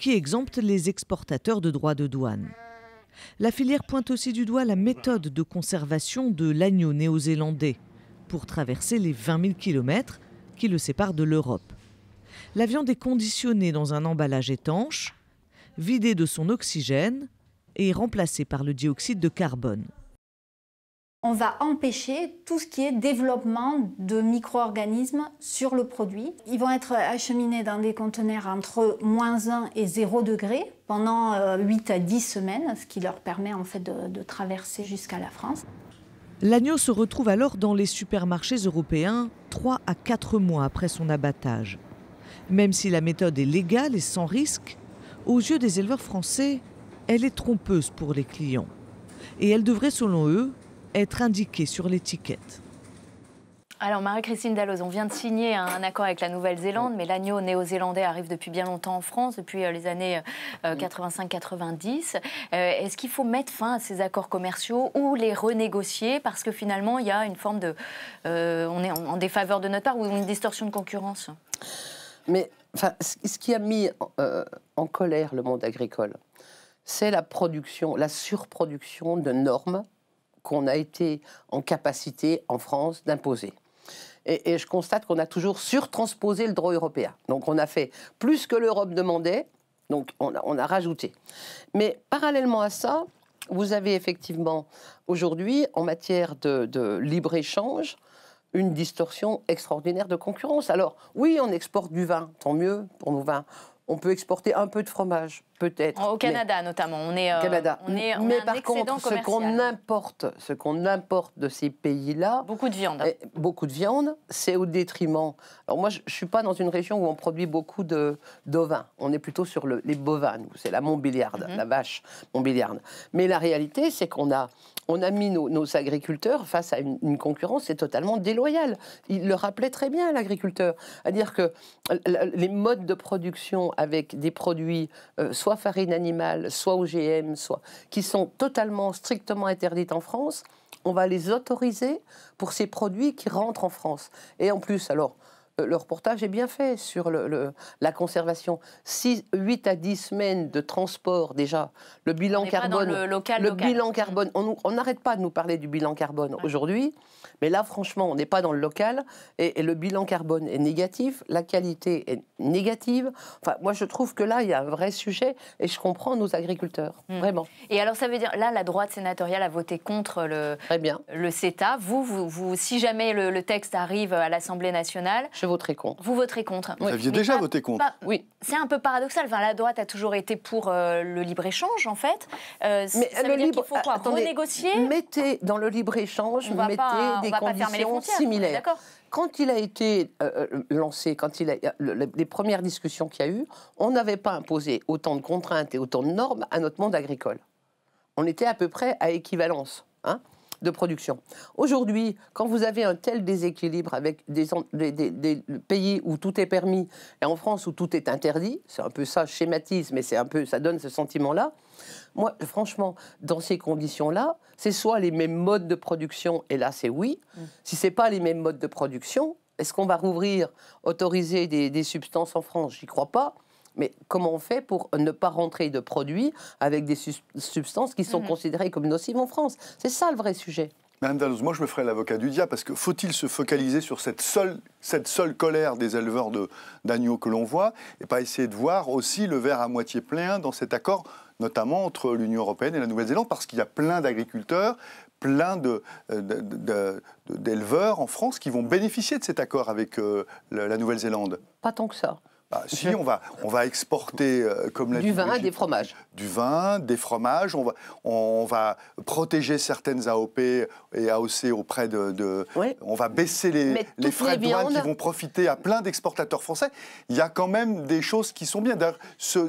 Speaker 6: qui exempte les exportateurs de droits de douane. La filière pointe aussi du doigt la méthode de conservation de l'agneau néo-zélandais pour traverser les 20 000 km qui le séparent de l'Europe. La viande est conditionnée dans un emballage étanche, vidée de son oxygène et remplacée par le dioxyde de carbone
Speaker 1: on va empêcher tout ce qui est développement de micro-organismes sur le produit. Ils vont être acheminés dans des conteneurs entre moins 1 et 0 degré pendant 8 euh, à 10 semaines, ce qui leur permet en fait de, de traverser jusqu'à la France.
Speaker 6: L'agneau se retrouve alors dans les supermarchés européens 3 à 4 mois après son abattage. Même si la méthode est légale et sans risque, aux yeux des éleveurs français, elle est trompeuse pour les clients. Et elle devrait, selon eux, être indiqués sur l'étiquette.
Speaker 1: Alors Marie-Christine Dalloz, on vient de signer un accord avec la Nouvelle-Zélande, mais l'agneau néo-zélandais arrive depuis bien longtemps en France, depuis euh, les années 85-90. Euh, euh, est-ce qu'il faut mettre fin à ces accords commerciaux ou les renégocier parce que finalement il y a une forme de, on est en défaveur de notre part ou une distorsion de concurrence
Speaker 3: Mais ce qui a mis en colère le monde agricole, c'est la production, la surproduction de normes qu'on a été en capacité en France d'imposer. Et, je constate qu'on a toujours surtransposé le droit européen. Donc on a fait plus que l'Europe demandait, donc on a, rajouté. Mais parallèlement à ça, vous avez effectivement aujourd'hui, en matière de libre-échange, une distorsion extraordinaire de concurrence. Alors oui, on exporte du vin, tant mieux pour nos vins. On peut exporter un peu de fromage, Peut-être. Au Canada
Speaker 1: notamment, on est. Euh, Canada. On est, mais par contre, ce qu'on
Speaker 3: importe, ce qu'on importe de ces pays-là. Beaucoup de viande. Eh, beaucoup de viande, c'est au détriment. Alors moi, je, suis pas dans une région où on produit beaucoup de d'ovins. On est plutôt sur les bovins, C'est la Montbéliarde, mhm. la vache Montbéliarde. Mais la réalité, c'est qu'on a on a mis nos, agriculteurs face à une, concurrence c'est totalement déloyale. Il le rappelait très bien l'agriculteur, à dire que euh, les modes de production avec des produits euh, soit soit farine animale, soit OGM, soit, qui sont totalement, strictement interdites en France, on va les autoriser pour ces produits qui rentrent en France. Et en plus, alors, le reportage est bien fait sur la conservation. 6, 8 à 10 semaines de transport déjà, le bilan carbone. le, local, le bilan mm. carbone, on n'arrête pas de nous parler du bilan carbone aujourd'hui. Mais là, franchement, on n'est pas dans le local et, le bilan carbone est négatif, la qualité est négative. Enfin, moi, je trouve que là, il y a un vrai sujet et je comprends nos agriculteurs, hmm. vraiment.
Speaker 1: Et alors, ça veut dire, là, la droite sénatoriale a voté contre le, bien. le CETA. Vous, vous, vous si jamais le, texte arrive à l'Assemblée nationale. Je
Speaker 3: voterai contre. Vous
Speaker 1: voterez contre. Vous aviez déjà voté contre. oui. C'est un peu paradoxal. la droite a toujours été pour euh, le libre-échange, en fait. Euh, Mais ça le libre, dire faut quoi, ah, Attendez, Renégocier
Speaker 3: Mettez dans le libre-échange, des des conditions similaires. Quand il a été euh, euh, lancé, quand il a, euh, les premières discussions qu'il y a eu, on n'avait pas imposé autant de contraintes et autant de normes à notre monde agricole. On était à peu près à équivalence. Hein de production. Aujourd'hui, quand vous avez un tel déséquilibre avec des, des, pays où tout est permis et en France où tout est interdit, c'est un peu ça, schématisme, schématise, mais c'est un peu, ça donne ce sentiment-là. Moi, franchement, dans ces conditions-là, c'est soit les mêmes modes de production, et là c'est oui, Si mm. si c'est pas les mêmes modes de production, est-ce qu'on va rouvrir, autoriser des, des substances en France J'y crois pas mais comment on fait pour ne pas rentrer de produits avec des substances qui sont mhm. considérées comme nocives en France C'est ça le vrai sujet.
Speaker 2: Madame Dalloz, moi je me ferai l'avocat du diable parce que faut-il se focaliser sur cette seule, cette seule colère des éleveurs d'agneaux que l'on voit et pas essayer de voir aussi le verre à moitié plein dans cet accord, notamment entre l'Union européenne et la Nouvelle-Zélande, parce qu'il y a plein d'agriculteurs, plein euh, d'éleveurs en France qui vont bénéficier de cet accord avec euh, la Nouvelle-Zélande Pas tant que ça. Bah, si, on va, on va exporter, euh, comme l'a Du vin, des fromages. Du vin, des fromages. On va, on va protéger certaines AOP et AOC auprès de. On va baisser les, les frais de douane qui vont profiter à plein d'exportateurs français. Il y a quand même des choses qui sont bien. D'ailleurs, ce,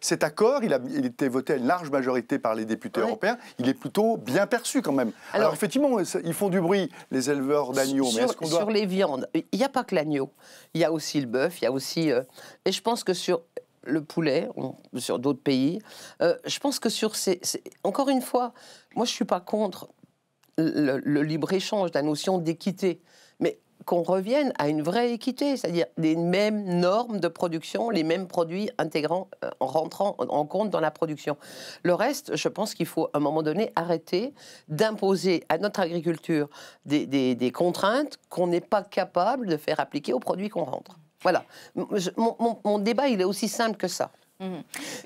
Speaker 2: cet accord, il a, été voté à une large majorité par les députés européens. Il est plutôt bien perçu quand même. Alors, effectivement, ils font du bruit, les éleveurs d'agneaux. mais sur
Speaker 3: les viandes, il n'y a pas que l'agneau. Il y a aussi le bœuf, il y a aussi euh, euh, et je pense que sur le poulet, sur d'autres pays, euh, je pense que sur ces, Encore une fois, moi, je ne suis pas contre le, libre-échange, la notion d'équité. Mais qu'on revienne à une vraie équité, c'est-à-dire des mêmes normes de production, les mêmes produits intégrant, euh, rentrant en compte dans la production. Le reste, je pense qu'il faut à un moment donné arrêter d'imposer à notre agriculture des contraintes qu'on n'est pas capable de faire appliquer aux produits qu'on rentre. Voilà. mon, débat, il est aussi simple que ça. Mmh.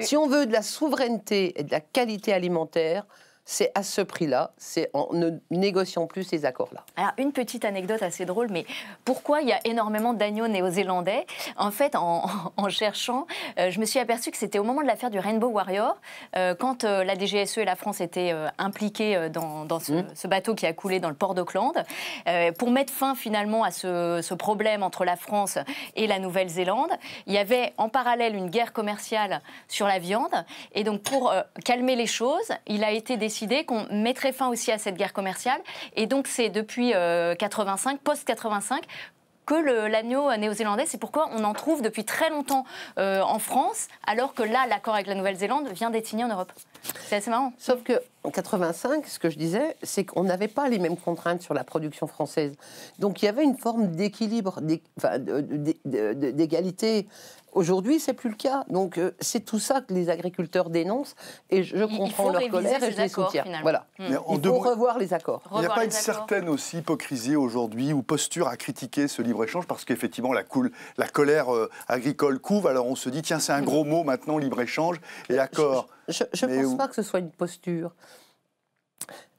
Speaker 3: Si on veut de la souveraineté et de la qualité alimentaire, c'est à ce prix-là, c'est en ne négociant plus ces accords-là.
Speaker 1: Alors, une petite anecdote assez drôle, mais pourquoi il y a énormément d'agneaux néo-zélandais En fait, en, cherchant, euh, je me suis aperçue que c'était au moment de l'affaire du Rainbow Warrior, euh, quand euh, la DGSE et la France étaient impliquées dans, mm. ce, bateau qui a coulé dans le port d'Auckland, pour mettre fin finalement à ce, ce, problème entre la France et la Nouvelle-Zélande, il y avait en parallèle une guerre commerciale sur la viande, et donc pour calmer les choses, il a été décidé idée qu'on mettrait fin aussi à cette guerre commerciale. Et donc, c'est depuis 85, euh, post-85, que l'agneau néo-zélandais. C'est pourquoi on en trouve depuis très longtemps euh, en France, alors que là, l'accord avec la Nouvelle-Zélande vient d'être signé en
Speaker 3: Europe. C'est assez marrant. Sauf que en 85, ce que je disais, c'est qu'on n'avait pas les mêmes contraintes sur la production française. Donc il y avait une forme d'équilibre, d'égalité Aujourd'hui, c'est plus le cas. Donc, euh, c'est tout ça que les agriculteurs dénoncent et je comprends leur colère et je les soutiens. Voilà. Hmm. il faut revoir les accords. Il n'y a pas une certaine
Speaker 2: aussi hypocrisie aujourd'hui ou posture à critiquer ce libre-échange parce qu'effectivement, la, colère euh, agricole couve. Alors, on se dit, tiens, c'est un gros mot maintenant, libre-échange et accord. Je
Speaker 3: ne pense pas que ce soit une posture.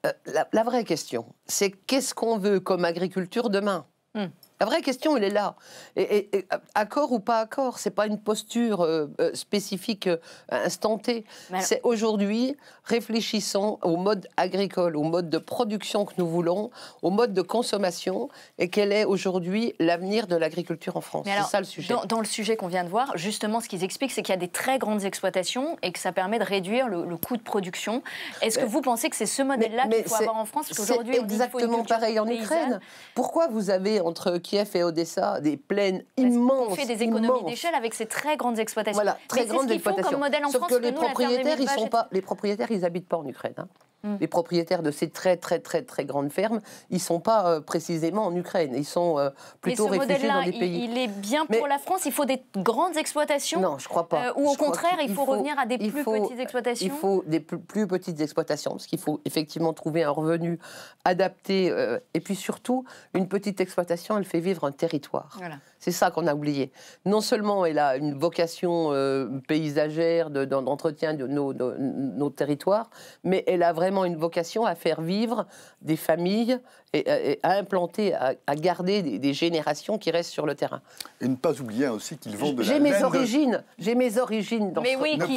Speaker 3: Euh, la, vraie question, c'est qu'est-ce qu'on veut comme agriculture demain hmm. La vraie question, elle est là. Et, accord ou pas accord, c'est pas une posture euh, euh, spécifique euh, instantée. C'est aujourd'hui, réfléchissons au mode agricole, au mode de production que nous voulons, au mode de consommation, et quel est aujourd'hui l'avenir de l'agriculture en France. C'est ça le sujet.
Speaker 1: Dans, le sujet qu'on vient de voir, justement, ce qu'ils expliquent, c'est qu'il y a des très grandes exploitations et que ça permet de réduire
Speaker 3: le, coût de production. Est-ce que vous pensez que c'est ce modèle-là qu'il faut avoir en France C'est exactement pareil en Ukraine. Pourquoi vous avez entre Kiev et Odessa, des plaines immenses. On fait des économies
Speaker 1: d'échelle avec ces très grandes exploitations. Voilà, très Mais grandes ce exploitations. Font comme modèle en France, que, que les propriétaires, ils sont pas,
Speaker 3: les propriétaires, ils habitent pas en Ukraine. Hein. Mm. Les propriétaires de ces très très très très grandes fermes, ils sont pas euh, précisément en Ukraine, ils sont euh, plutôt réfugiés dans des pays. Il, il
Speaker 1: est bien pour la France. Il faut des grandes exploitations.
Speaker 3: Non, je crois pas. Euh, ou au contraire, il faut, revenir à des plus petites exploitations. Il faut des plus, plus petites exploitations parce qu'il faut effectivement trouver un revenu adapté et puis surtout une petite exploitation, elle fait vivre un territoire. Voilà. C'est ça qu'on a oublié. Non seulement elle a une vocation euh, paysagère d'entretien de, de, nos, territoires, mais elle a vraiment une vocation à faire vivre des familles et, à, implanter, à, garder des, générations qui restent sur le terrain. Et ne pas oublier
Speaker 2: aussi qu'ils vendent de J'ai mes origines,
Speaker 3: j'ai mes origines dans Mais ce... oui, qui, qui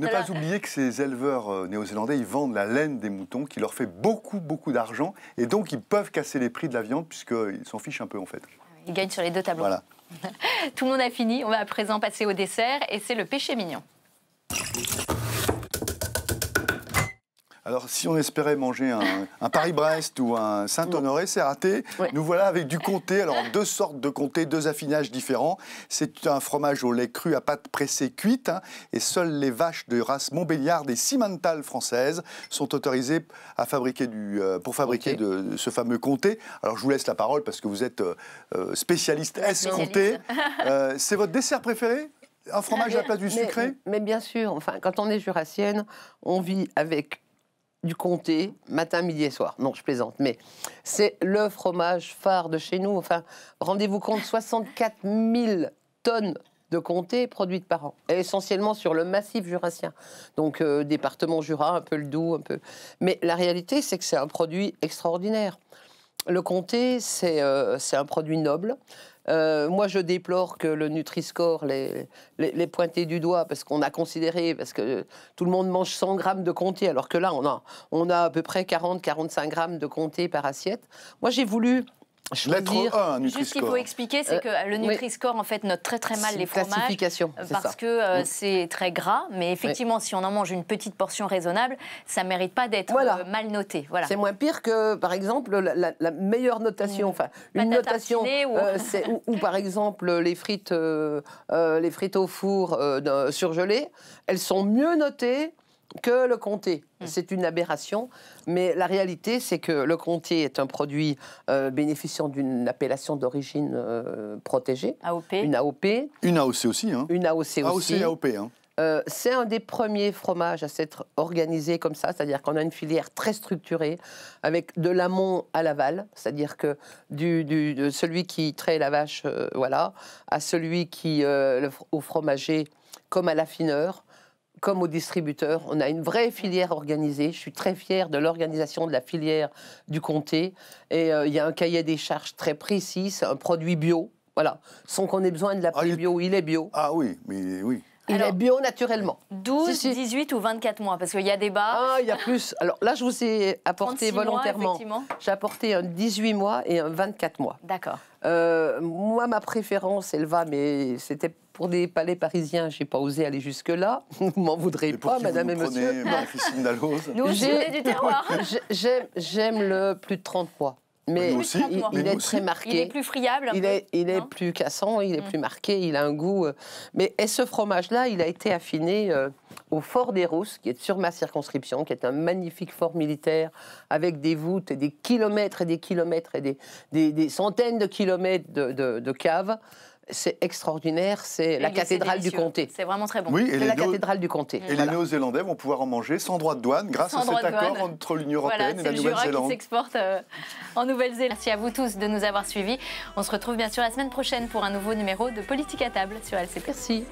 Speaker 3: Ne pas
Speaker 2: oublier que ces éleveurs euh, néo-zélandais, ils vendent la laine des moutons qui leur fait beaucoup, beaucoup d'argent et donc ils peuvent casser les prix de la viande puisqu'ils s'en fichent un peu en fait.
Speaker 1: Il gagne sur les deux tableaux. Voilà. Tout le monde a fini. On va à présent passer au dessert et c'est le péché mignon.
Speaker 2: Alors, si on espérait manger un, Paris-Brest ou un Saint-Honoré, c'est raté. Nous voilà avec du comté. Alors, deux sortes de comté, deux affinages différents. C'est un fromage au lait cru à pâte pressée cuite. Hein, et seules les vaches de race Montbéliard et Simmental françaises sont autorisées à fabriquer du, euh, pour fabriquer de, ce fameux comté. Alors, je vous laisse la parole parce que vous êtes euh, euh, spécialiste. spécialiste S-comté. c'est votre dessert préféré
Speaker 3: un fromage ah, à la place du sucré mais, bien sûr, enfin, quand on est jurassienne, on vit avec du comté, matin, midi et soir. Non, je plaisante, mais c'est le fromage phare de chez nous. Enfin, rendez-vous compte, 64 000 tonnes de comté produites par an, essentiellement sur le massif jurassien. Donc, euh, département Jura, un peu le Doubs, un peu. Mais la réalité, c'est que c'est un produit extraordinaire. Le comté, c'est euh, un produit noble. Euh, moi, je déplore que le Nutri-Score les, les, du doigt parce qu'on a considéré, parce que tout le monde mange 100 grammes de comté, alors que là, on a, on a à peu près 40-45 grammes de comté par assiette. Moi, j'ai voulu Lettre 1, Juste qu'il faut expliquer, c'est euh, que le Nutri-Score,
Speaker 1: en fait, note très
Speaker 3: très mal les fromages. Parce que
Speaker 1: euh, c'est très gras, mais effectivement, si on en mange une petite portion raisonnable, ça ne mérite pas d'être euh, mal noté. Voilà. C'est moins
Speaker 3: pire que, par exemple, la, meilleure notation, mmh. enfin, une notation, ou... par exemple, les frites, les frites au four surgelées, elles sont mieux notées que le comté. Mmh. C'est une aberration, mais la réalité, c'est que le comté est un produit euh, bénéficiant d'une appellation d'origine euh, protégée. AOP. Une AOP. Une AOC aussi. Hein. Une AOC aussi. Hein. Euh, c'est un des premiers fromages à s'être organisé comme ça, c'est-à-dire qu'on a une filière très structurée, avec de l'amont à l'aval, c'est-à-dire que de celui qui traite la vache, voilà, à celui qui, le, au fromager, comme à l'affineur, comme aux distributeurs. On a une vraie filière organisée. Je suis très fière de l'organisation de la filière du comté. Et euh, il y a un cahier des charges très précis. C'est un produit bio. Voilà. Sans qu'on ait besoin de la ah, bio, il est bio. Ah oui, mais oui. Il est bio naturellement. 12, euh, 18 ou 24 mois, parce qu'il y a bas Ah, il y a plus. Alors là, je vous ai apporté volontairement. J'ai apporté un 18 mois et un 24 mois. D'accord. Euh, moi, ma préférence, elle va, mais c'était pour des palais parisiens. Je n'ai pas osé aller jusque-là. Vous m'en voudrez pas, madame et monsieur. Nous, j'ai J'aime le plus de 30 poids. Mais, il, est très marqué. Il est plus friable. il, est, plus cassant, il est mm. plus marqué, il a un goût. Euh, mais et ce fromage-là, il a été affiné euh, au Fort des Rousses, qui est sur ma circonscription, qui est un magnifique fort militaire avec des voûtes et des kilomètres et des kilomètres et des, des, centaines de kilomètres de, de caves c'est extraordinaire, c'est la cathédrale du comté. C'est vraiment très bon. Oui, et la cathédrale du comté. Et les
Speaker 2: Néo-Zélandais vont pouvoir en manger sans droit de douane grâce à cet accord entre l'Union européenne et la Nouvelle-Zélande. qui
Speaker 3: s'exporte euh, en
Speaker 1: Nouvelle-Zélande. Merci à vous tous de nous avoir suivis. On se retrouve bien sûr la semaine prochaine pour un nouveau numéro de Politique à table sur LCP. Merci.